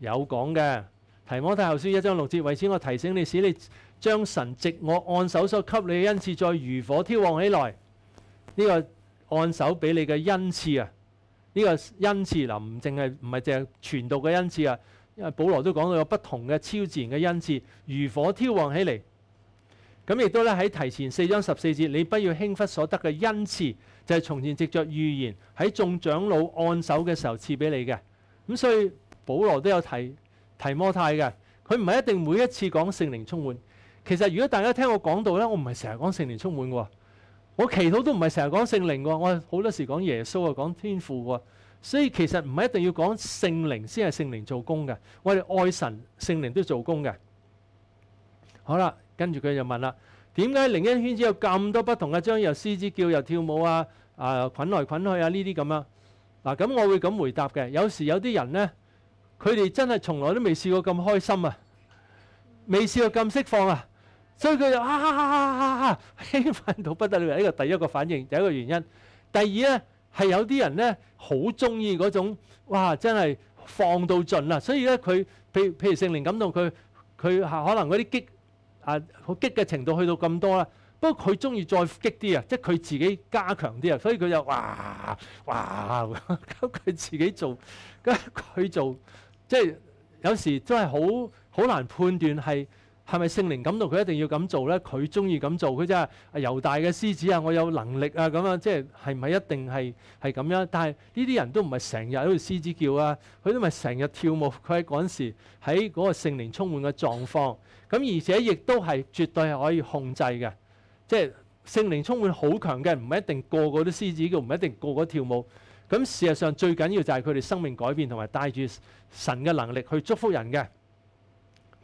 有講嘅。提摩太後書一章六節，為此我提醒你，使你。將神藉我按手所給你嘅恩賜，再如火挑旺起來。呢個按手俾你嘅恩賜啊，呢個恩賜嗱唔淨係唔系净系傳道嘅恩賜啊，因為保羅都講到有不同嘅超自然嘅恩賜，如火挑旺起嚟。咁亦都咧喺提前四章十四節，你不要輕忽所得嘅恩賜，就係從前藉着預言喺眾長老按手嘅時候赐俾你嘅。咁所以保羅都有提提摩太嘅，佢唔係一定每一次講聖靈充滿。其实如果大家听我讲到咧，我唔系成日讲圣灵充满喎，我祈祷都唔系成日讲圣灵喎，我好多时讲耶稣啊，讲天父喎。所以其实唔系一定要讲圣灵先系圣灵做工嘅，我哋爱神圣灵都做工嘅。好啦，跟住佢就问啦，点解灵恩圈子有咁多不同嘅将又狮子叫又跳舞啊，啊，滚来滚去啊呢啲咁啊？嗱，咁我会咁回答嘅。有时有啲人咧，佢哋真系从来都未试过咁开心啊，未试过咁释放啊。所以佢就啊啊啊啊啊興奮到不得了，呢個第一個反應第一個原因。第二咧係有啲人咧好中意嗰種，哇！真係放到盡啦。所以咧佢，譬譬如聖靈感動佢，佢可能嗰啲激啊好激嘅程度去到咁多啦。不過佢中意再激啲啊，即係佢自己加強啲啊。所以佢就哇哇，(laughs) 咁佢自己做，咁佢做，即係有時真係好好難判斷係。系咪聖靈感到佢一定要咁做咧？佢中意咁做，佢真係猶大嘅獅子啊！我有能力啊咁啊，即係係唔一定係係咁樣？但係呢啲人都唔係成日喺度獅子叫啊，佢都唔係成日跳舞。佢喺嗰陣時喺嗰個聖靈充滿嘅狀況，咁而且亦都係絕對係可以控制嘅。即係聖靈充滿好強嘅，唔係一定個個都獅子叫，唔一定個個跳舞。咁事實上最緊要就係佢哋生命改變同埋帶住神嘅能力去祝福人嘅。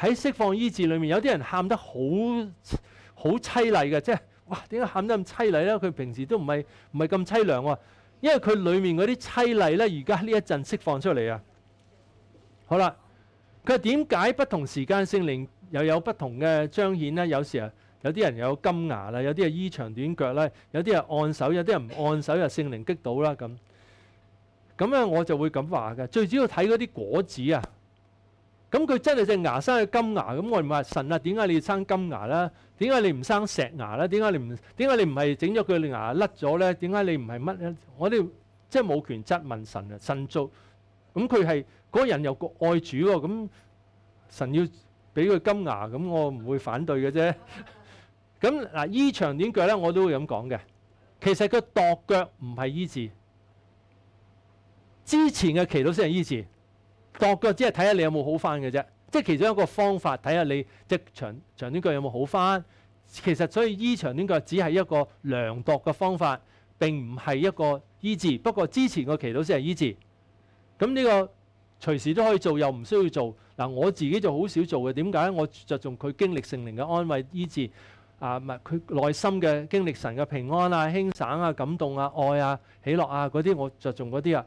喺釋放醫治裏面，有啲人喊得好好淒厲嘅，即係哇！點解喊得咁淒厲咧？佢平時都唔係唔係咁淒涼喎，因為佢裏面嗰啲淒厲咧，而家呢一陣釋放出嚟啊！好啦，佢點解不同時間聖靈又有不同嘅彰顯咧？有時啊，有啲人有金牙啦，有啲系衣長短腳啦，有啲系按手，有啲人唔按手又聖靈激到啦咁。咁咧我就會咁話嘅，最主要睇嗰啲果子啊。咁佢真係隻牙生咗金牙，咁我哋話神啊，點解你要生金牙啦？點解你唔生石牙咧？點解你唔點解你唔係整咗佢牙甩咗咧？點解你唔係乜咧？我哋即係冇權質問神啊！神做咁佢係嗰個人又愛主喎，咁神要俾佢金牙，咁我唔會反對嘅啫。(laughs) 咁嗱，依長短腳咧，我都會咁講嘅。其實佢度腳唔係醫治，之前嘅奇魯先係醫治。度腳只係睇下你有冇好翻嘅啫，即係其中一個方法，睇下你即長長短腳有冇好翻。其實所以醫長短腳只係一個量度嘅方法，並唔係一個醫治。不過之前個祈祷先係醫治。咁呢個隨時都可以做，又唔需要做。嗱，我自己就好少做嘅。點解？我着重佢經歷聖靈嘅安慰醫治啊，唔佢內心嘅經歷神嘅平安啊、輕省啊、感動啊、愛啊、喜樂啊嗰啲，我着重嗰啲啊。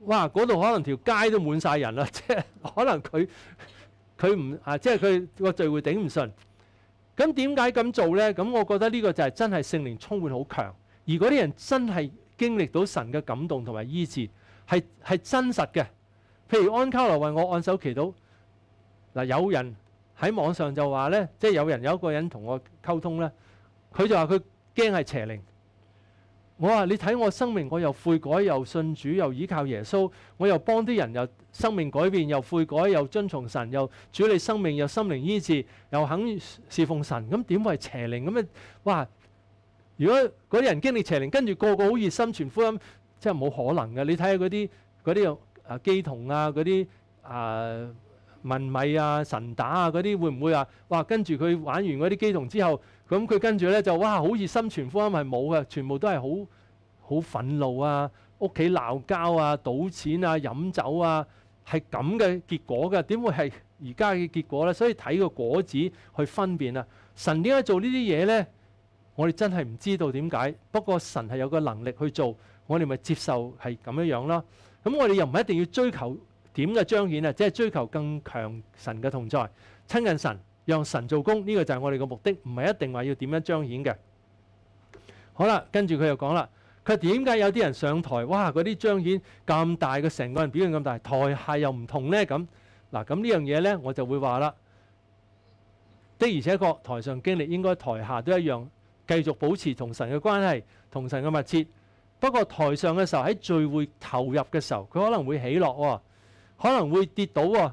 哇！嗰度可能條街都滿晒人啦，(laughs) 即係可能佢佢唔啊，即係佢個聚會頂唔順。咁點解咁做呢？咁我覺得呢個就係真係聖靈充滿好強。而嗰啲人真係經歷到神嘅感動同埋醫治，係係真實嘅。譬如安卡羅為我按手祈禱。嗱，有人喺網上就話呢，即係有人有一個人同我溝通呢，佢就話佢驚係邪靈。我話你睇我生命，我又悔改，又信主，又依靠耶穌，我又幫啲人，又生命改變，又悔改，又遵從神，又主你生命，又心靈醫治，又肯侍奉神，咁點會邪靈咁啊？哇！如果嗰啲人經歷邪靈，跟住個個好熱心傳福音，即係冇可能嘅。你睇下嗰啲嗰啲啊機童啊，嗰啲啊文米啊神打啊嗰啲，會唔會啊？哇！跟住佢玩完嗰啲機童之後。咁佢跟住咧就哇好熱心傳福音係冇嘅，全部都係好好憤怒啊，屋企鬧交啊，賭錢啊，飲酒啊，係咁嘅結果嘅，點會係而家嘅結果咧？所以睇個果子去分辨啊！神點解做呢啲嘢咧？我哋真係唔知道點解。不過神係有個能力去做，我哋咪接受係咁樣樣啦。咁我哋又唔一定要追求點嘅彰顯啊，即係追求更強神嘅同在，親近神。让神做工，呢個就係我哋嘅目的，唔係一定話要點樣彰顯嘅。好啦，跟住佢又講啦，佢點解有啲人上台，哇，嗰啲彰顯咁大嘅，成個人表現咁大，台下又唔同呢？咁。嗱，咁呢樣嘢呢，我就會話啦。的而且確，台上經歷應該台下都一樣，繼續保持同神嘅關係，同神嘅密切。不過台上嘅時候喺聚會投入嘅時候，佢可能會起落喎，可能會跌倒喎。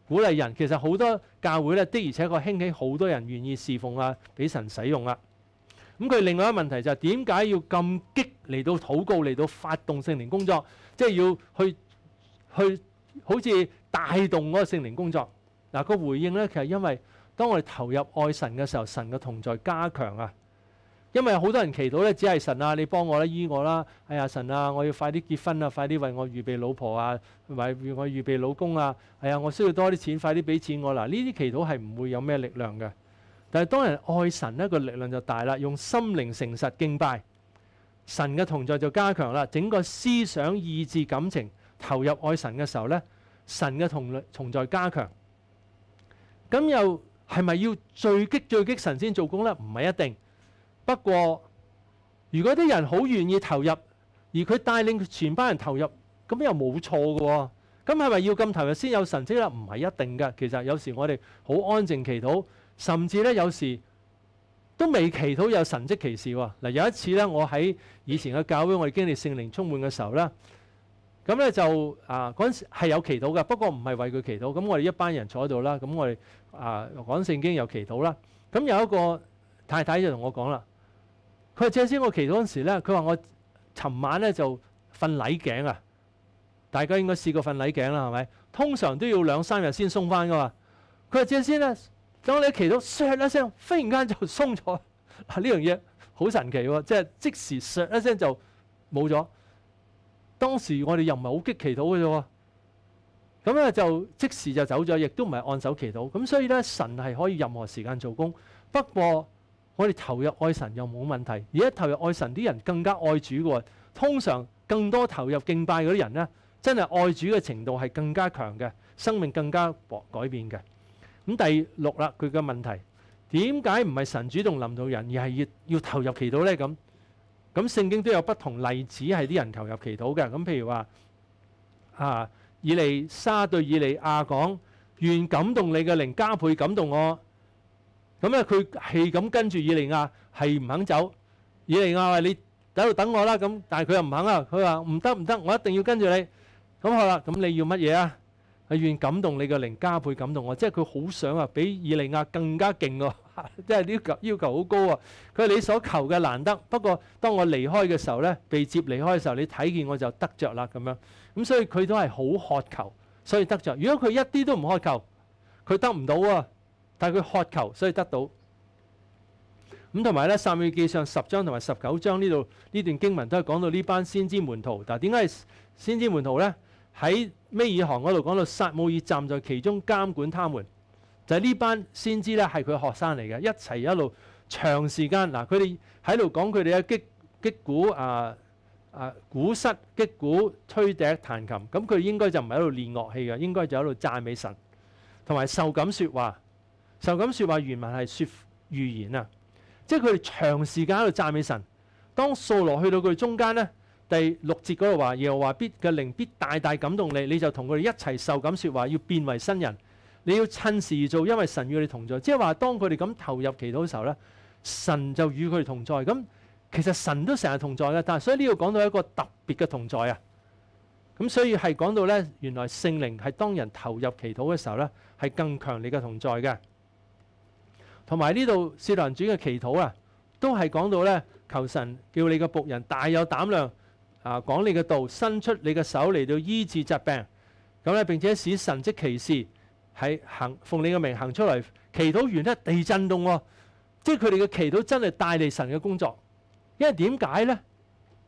鼓勵人其實好多教會咧的，而且確興起好多人願意侍奉啊，俾神使用啊。咁佢另外一個問題就係點解要咁激嚟到禱告，嚟到發動聖靈工作，即係要去去好似帶動嗰個聖靈工作。嗱個回應咧，其實因為當我哋投入愛神嘅時候，神嘅同在加強啊。因為好多人祈禱咧，只係神啊，你幫我啦，醫我啦。哎呀，神啊，我要快啲結婚啊，快啲為我預備老婆啊，為我預備老公啊。係啊，我需要多啲錢，快啲俾錢我嗱。呢啲祈禱係唔會有咩力量嘅。但係當人愛神呢個力量就大啦。用心靈誠實敬拜神嘅同在就加強啦。整個思想、意志、感情投入愛神嘅時候咧，神嘅同同在加強。咁又係咪要最激最激神先做工咧？唔係一定。不過，如果啲人好願意投入，而佢帶領全班人投入，咁又冇錯嘅喎。咁係咪要咁投入先有神蹟啦？唔係一定嘅。其實有時我哋好安靜祈禱，甚至咧有時都未祈禱有神蹟歧事喎。嗱，有一次咧，我喺以前嘅教會，我哋經歷聖靈充滿嘅時候咧，咁咧就啊嗰陣時係有祈禱嘅，不過唔係為佢祈禱。咁我哋一班人坐喺度啦，咁我哋啊講聖經又祈禱啦。咁有一個太太就同我講啦。佢借先我祈禱嗰時咧，佢話我尋晚咧就瞓頸啊，大家應該試過瞓頸啦，係咪？通常都要兩三日先鬆翻噶嘛。佢話借先咧，當你祈禱，唰一聲，忽然間就鬆咗。嗱 (laughs) 呢樣嘢好神奇喎，即係即時唰一聲就冇咗。當時我哋又唔係好激祈禱嘅啫喎，咁咧就即時就走咗，亦都唔係按手祈禱。咁所以咧，神係可以任何時間做工，不過。我哋投入爱神又冇问题，而家投入爱神啲人更加爱主嘅，通常更多投入敬拜嗰啲人呢，真系爱主嘅程度系更加强嘅，生命更加改变嘅。咁第六啦，佢嘅问题点解唔系神主动临到人，而系要要投入祈祷呢？咁咁圣经都有不同例子系啲人投入祈祷嘅。咁譬如话啊以利沙对以利亚讲：愿感动你嘅灵加倍感动我。咁咧，佢係咁跟住以利亞，係唔肯走。以利亞話：你喺度等我啦。咁，但係佢又唔肯啊。佢話：唔得唔得，我一定要跟住你。咁好啦，咁你要乜嘢啊？願感動你嘅靈加倍感動我，即係佢好想啊，比以利亞更加勁喎。(laughs) 即係啲要求好高啊。佢話：你所求嘅難得，不過當我離開嘅時候咧，被接離開嘅時候，你睇見我就得着啦。咁樣咁，所以佢都係好渴求，所以得着。如果佢一啲都唔渴求，佢得唔到啊。但系佢渴求，所以得到咁同埋咧，《撒母记》上十章同埋十九章呢度呢段經文都係講到呢班先知門徒。但係點解先知門徒咧？喺《咩以航》嗰度講到撒母耳站在其中監管他們，就係呢班先知咧係佢學生嚟嘅，一齊一路長時間嗱。佢哋喺度講佢哋嘅擊击鼓啊啊鼓室擊鼓吹笛彈琴咁，佢應該就唔係喺度練樂器嘅，應該就喺度讚美神同埋受感说話。受感说話原文係说预言啊，即係佢哋長時間喺度讚美神。當扫羅去到佢哋中間咧，第六節嗰话，話，又話必嘅靈必大大感動你，你就同佢哋一齊受感说話，要變為新人。你要趁時而做，因為神與你同在。即係話當佢哋咁投入祈禱嘅時候咧，神就與佢哋同在。咁其實神都成日同在嘅，但係所以呢度講到一個特別嘅同在啊。咁所以係講到咧，原來聖靈係當人投入祈禱嘅時候咧，係更強烈嘅同在嘅。同埋呢度《少多林主》嘅祈禱啊，都係講到咧，求神叫你嘅仆人大有膽量啊，講你嘅道，伸出你嘅手嚟到醫治疾病。咁咧，並且使神迹歧事喺行奉你嘅名行出嚟。祈禱完咧，地震動喎，即係佢哋嘅祈禱真係帶嚟神嘅工作。因為點解咧？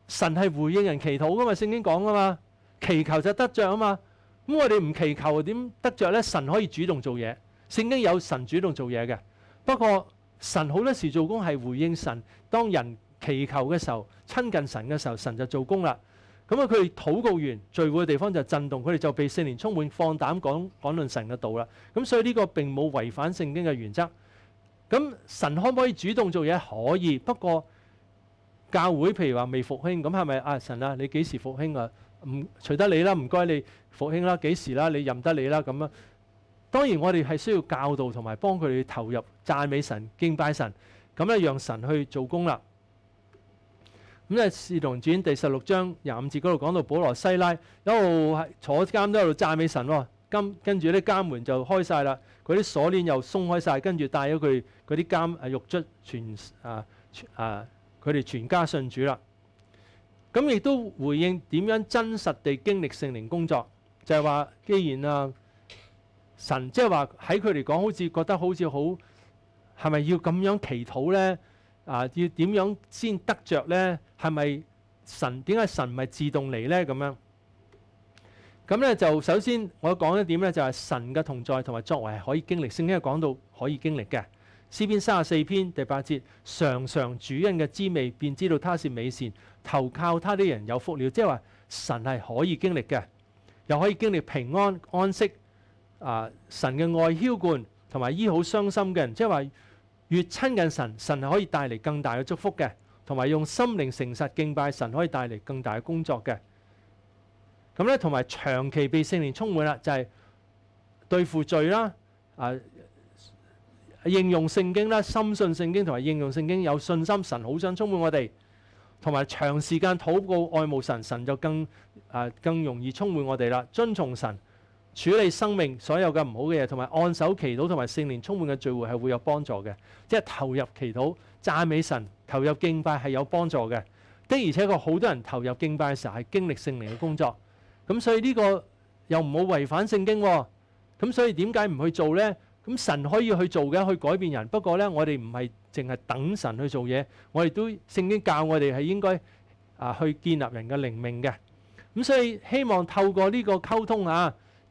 神係回應人祈禱噶嘛，聖經講噶嘛，祈求就得着啊嘛。咁我哋唔祈求點得着咧？神可以主動做嘢，聖經有神主動做嘢嘅。不过神好多时做工系回应神，当人祈求嘅时候、亲近神嘅时候，神就做工啦。咁啊，佢祷告完聚会嘅地方就震动，佢哋就被四年充满，放胆讲讲论神嘅道啦。咁所以呢个并冇违反圣经嘅原则。咁神可唔可以主动做嘢？可以。不过教会譬如话未复兴，咁系咪啊神啊，你几时复兴啊？唔除得你啦，唔该你复兴啦，几时啦？你任得你啦，咁啊。當然，我哋係需要教導同埋幫佢哋投入讚美神、敬拜神，咁咧讓神去做工啦。咁啊，試同轉第十六章廿五節嗰度講到保羅西拉一路坐監都喺度讚美神喎。今跟住啲監門就開晒啦，佢啲鎖鏈又鬆開晒，跟住帶咗佢嗰啲監啊玉卒全啊啊，佢哋全家信主啦。咁亦都回應點樣真實地經歷聖靈工作，就係話，既然啊。神即系话喺佢嚟讲，好似觉得好似好，系咪要咁样祈祷呢？啊，要点样先得着呢？系咪神？点解神唔系自动嚟呢？咁样咁咧就首先我讲一点咧，就系神嘅同在同埋作为系可以经历。圣经系讲到可以经历嘅，诗篇三十四篇第八节，尝尝主恩嘅滋味，便知道他是美善，投靠他啲人有福了。即系话神系可以经历嘅，又可以经历平安安息。啊！神嘅愛轎灌同埋醫好傷心嘅人，即係話越親近神，神係可以帶嚟更大嘅祝福嘅，同埋用心靈誠實敬拜神可以帶嚟更大嘅工作嘅。咁咧，同埋長期被聖靈充滿啦，就係對付罪啦，啊，應用聖經啦，深信聖經同埋應用聖經有信心，神好想充滿我哋，同埋長時間禱告愛慕神，神就更啊更容易充滿我哋啦。遵從神。處理生命所有嘅唔好嘅嘢，同埋按手祈禱，同埋聖年充滿嘅聚會係會有幫助嘅。即係投入祈禱、讚美神、投入敬拜係有幫助嘅。的而且確好多人投入敬拜嘅時候係經歷聖靈嘅工作。咁所以呢個又唔好違反聖經。咁所以點解唔去做呢？咁神可以去做嘅，去改變人。不過呢，我哋唔係淨係等神去做嘢，我哋都聖經教我哋係應該啊去建立人嘅靈命嘅。咁所以希望透過呢個溝通啊。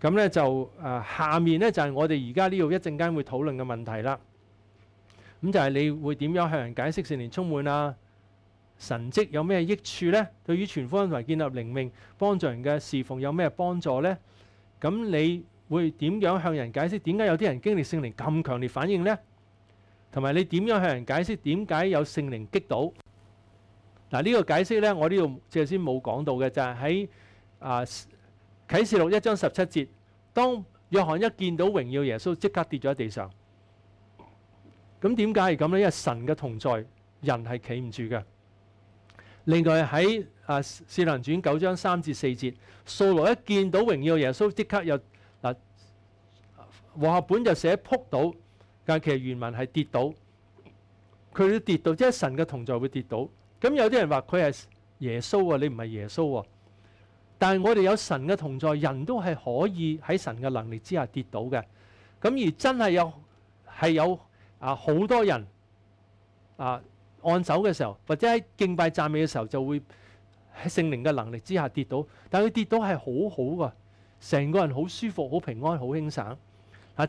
咁咧就誒下面咧就係我哋而家呢度一陣間會討論嘅問題啦。咁就係你會點樣向人解釋聖靈充滿啊？神蹟有咩益處咧？對於全方埋建立靈命、幫助人嘅侍奉有咩幫助咧？咁你會點樣向人解釋？點解有啲人經歷聖靈咁強烈反應咧？同埋你點樣向人解釋？點解有聖靈激倒？嗱呢個解釋咧，我呢度借先冇講到嘅就係喺啊。启示录一章十七節，當約翰一見到榮耀耶穌，即刻跌咗喺地上。咁點解係咁呢？因為神嘅同在，人係企唔住嘅。另外喺啊《四福音九章三至四節，掃羅一見到榮耀耶穌，即刻又嗱，和合本就寫撲倒，但其實原文係跌倒。佢都跌倒，即係神嘅同在會跌倒。咁有啲人話佢係耶穌喎，你唔係耶穌喎。但係我哋有神嘅同在，人都係可以喺神嘅能力之下跌倒嘅。咁而真係有係有啊，好多人啊按手嘅時候，或者喺敬拜讚美嘅時候，就會喺聖靈嘅能力之下跌倒。但佢跌倒係好好㗎，成個人好舒服、好平安、好輕省。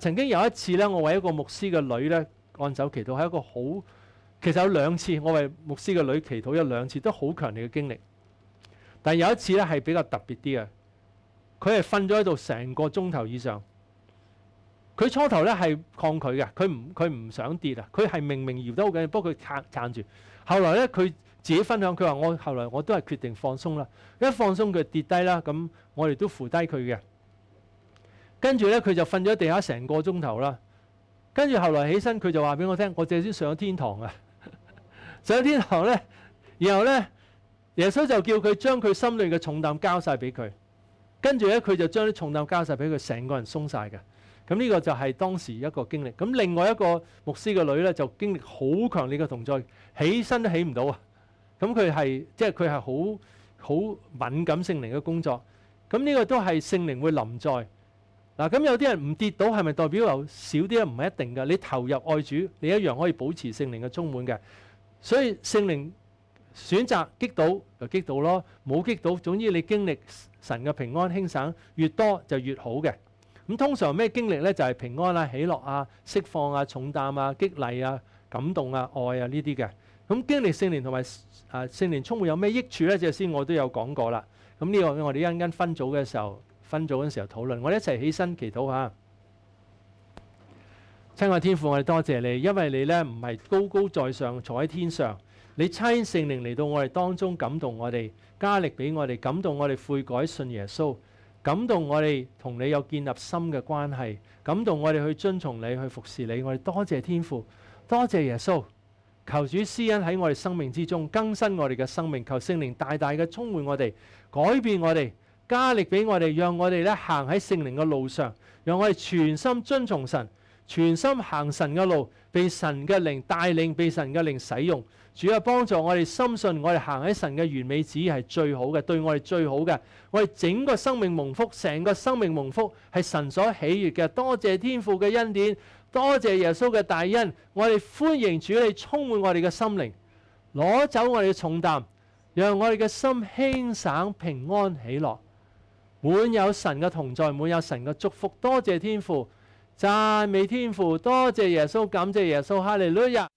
曾經有一次咧，我為一個牧師嘅女咧按手祈禱，係一個好其實有兩次，我為牧師嘅女祈禱有兩次都好強烈嘅經歷。但有一次咧係比較特別啲嘅，佢係瞓咗喺度成個鐘頭以上。佢初頭咧係抗拒嘅，佢唔佢唔想跌啊，佢係明明搖得好緊，過佢撐撐住。後來咧佢自己分享，佢話：我後來我都係決定放鬆啦。一放鬆佢跌低啦，咁我哋都扶低佢嘅。跟住咧佢就瞓咗地下成個鐘頭啦。跟住後來起身，佢就話俾我聽：我這先上天堂啊！(laughs) 上天堂咧，然後咧。耶穌就叫佢將佢心裏嘅重擔交晒俾佢，跟住咧佢就將啲重擔交晒俾佢，成個人鬆晒嘅。咁呢個就係當時一個經歷。咁另外一個牧師嘅女咧就經歷好強烈嘅同在，起身都起唔到啊。咁佢係即係佢係好好敏感聖靈嘅工作。咁呢個都係聖靈會臨在嗱。咁有啲人唔跌倒係咪代表有少啲咧？唔係一定噶。你投入爱主，你一樣可以保持聖靈嘅充滿嘅。所以聖靈。選擇激到就激到咯，冇激到，總之你經歷神嘅平安輕省越多就越好嘅。咁通常咩經歷呢？就係平安啊、喜樂啊、釋放啊、重擔啊、激勵啊、感動啊、愛啊呢啲嘅。咁經歷聖年同埋啊聖年充滿有咩益處呢？就先我都有講過啦。咁呢個我哋一陣間分組嘅時候，分組嗰時候討論。我哋一齊起身祈禱嚇。親愛天父，我哋多謝你，因為你咧唔係高高在上坐喺天上。你差圣灵嚟到我哋当中感动我哋，加力俾我哋感动我哋悔改信耶稣，感动我哋同你有建立深嘅关系，感动我哋去遵从你去服侍你，我哋多谢天父，多谢耶稣，求主施恩喺我哋生命之中更新我哋嘅生命，求圣灵大大嘅充满我哋，改变我哋，加力俾我哋，让我哋咧行喺圣灵嘅路上，让我哋全心遵从神。全心行神嘅路，被神嘅灵带领，被神嘅灵使用。主啊，帮助我哋，深信我哋行喺神嘅完美旨意系最好嘅，对我哋最好嘅。我哋整个生命蒙福，成个生命蒙福系神所喜悦嘅。多谢天父嘅恩典，多谢耶稣嘅大恩。我哋欢迎主你充满我哋嘅心灵，攞走我哋嘅重担，让我哋嘅心轻省、平安、喜乐。满有神嘅同在，满有神嘅祝福。多谢天父。赞美天父，多谢耶稣，感谢耶稣，哈利路亚。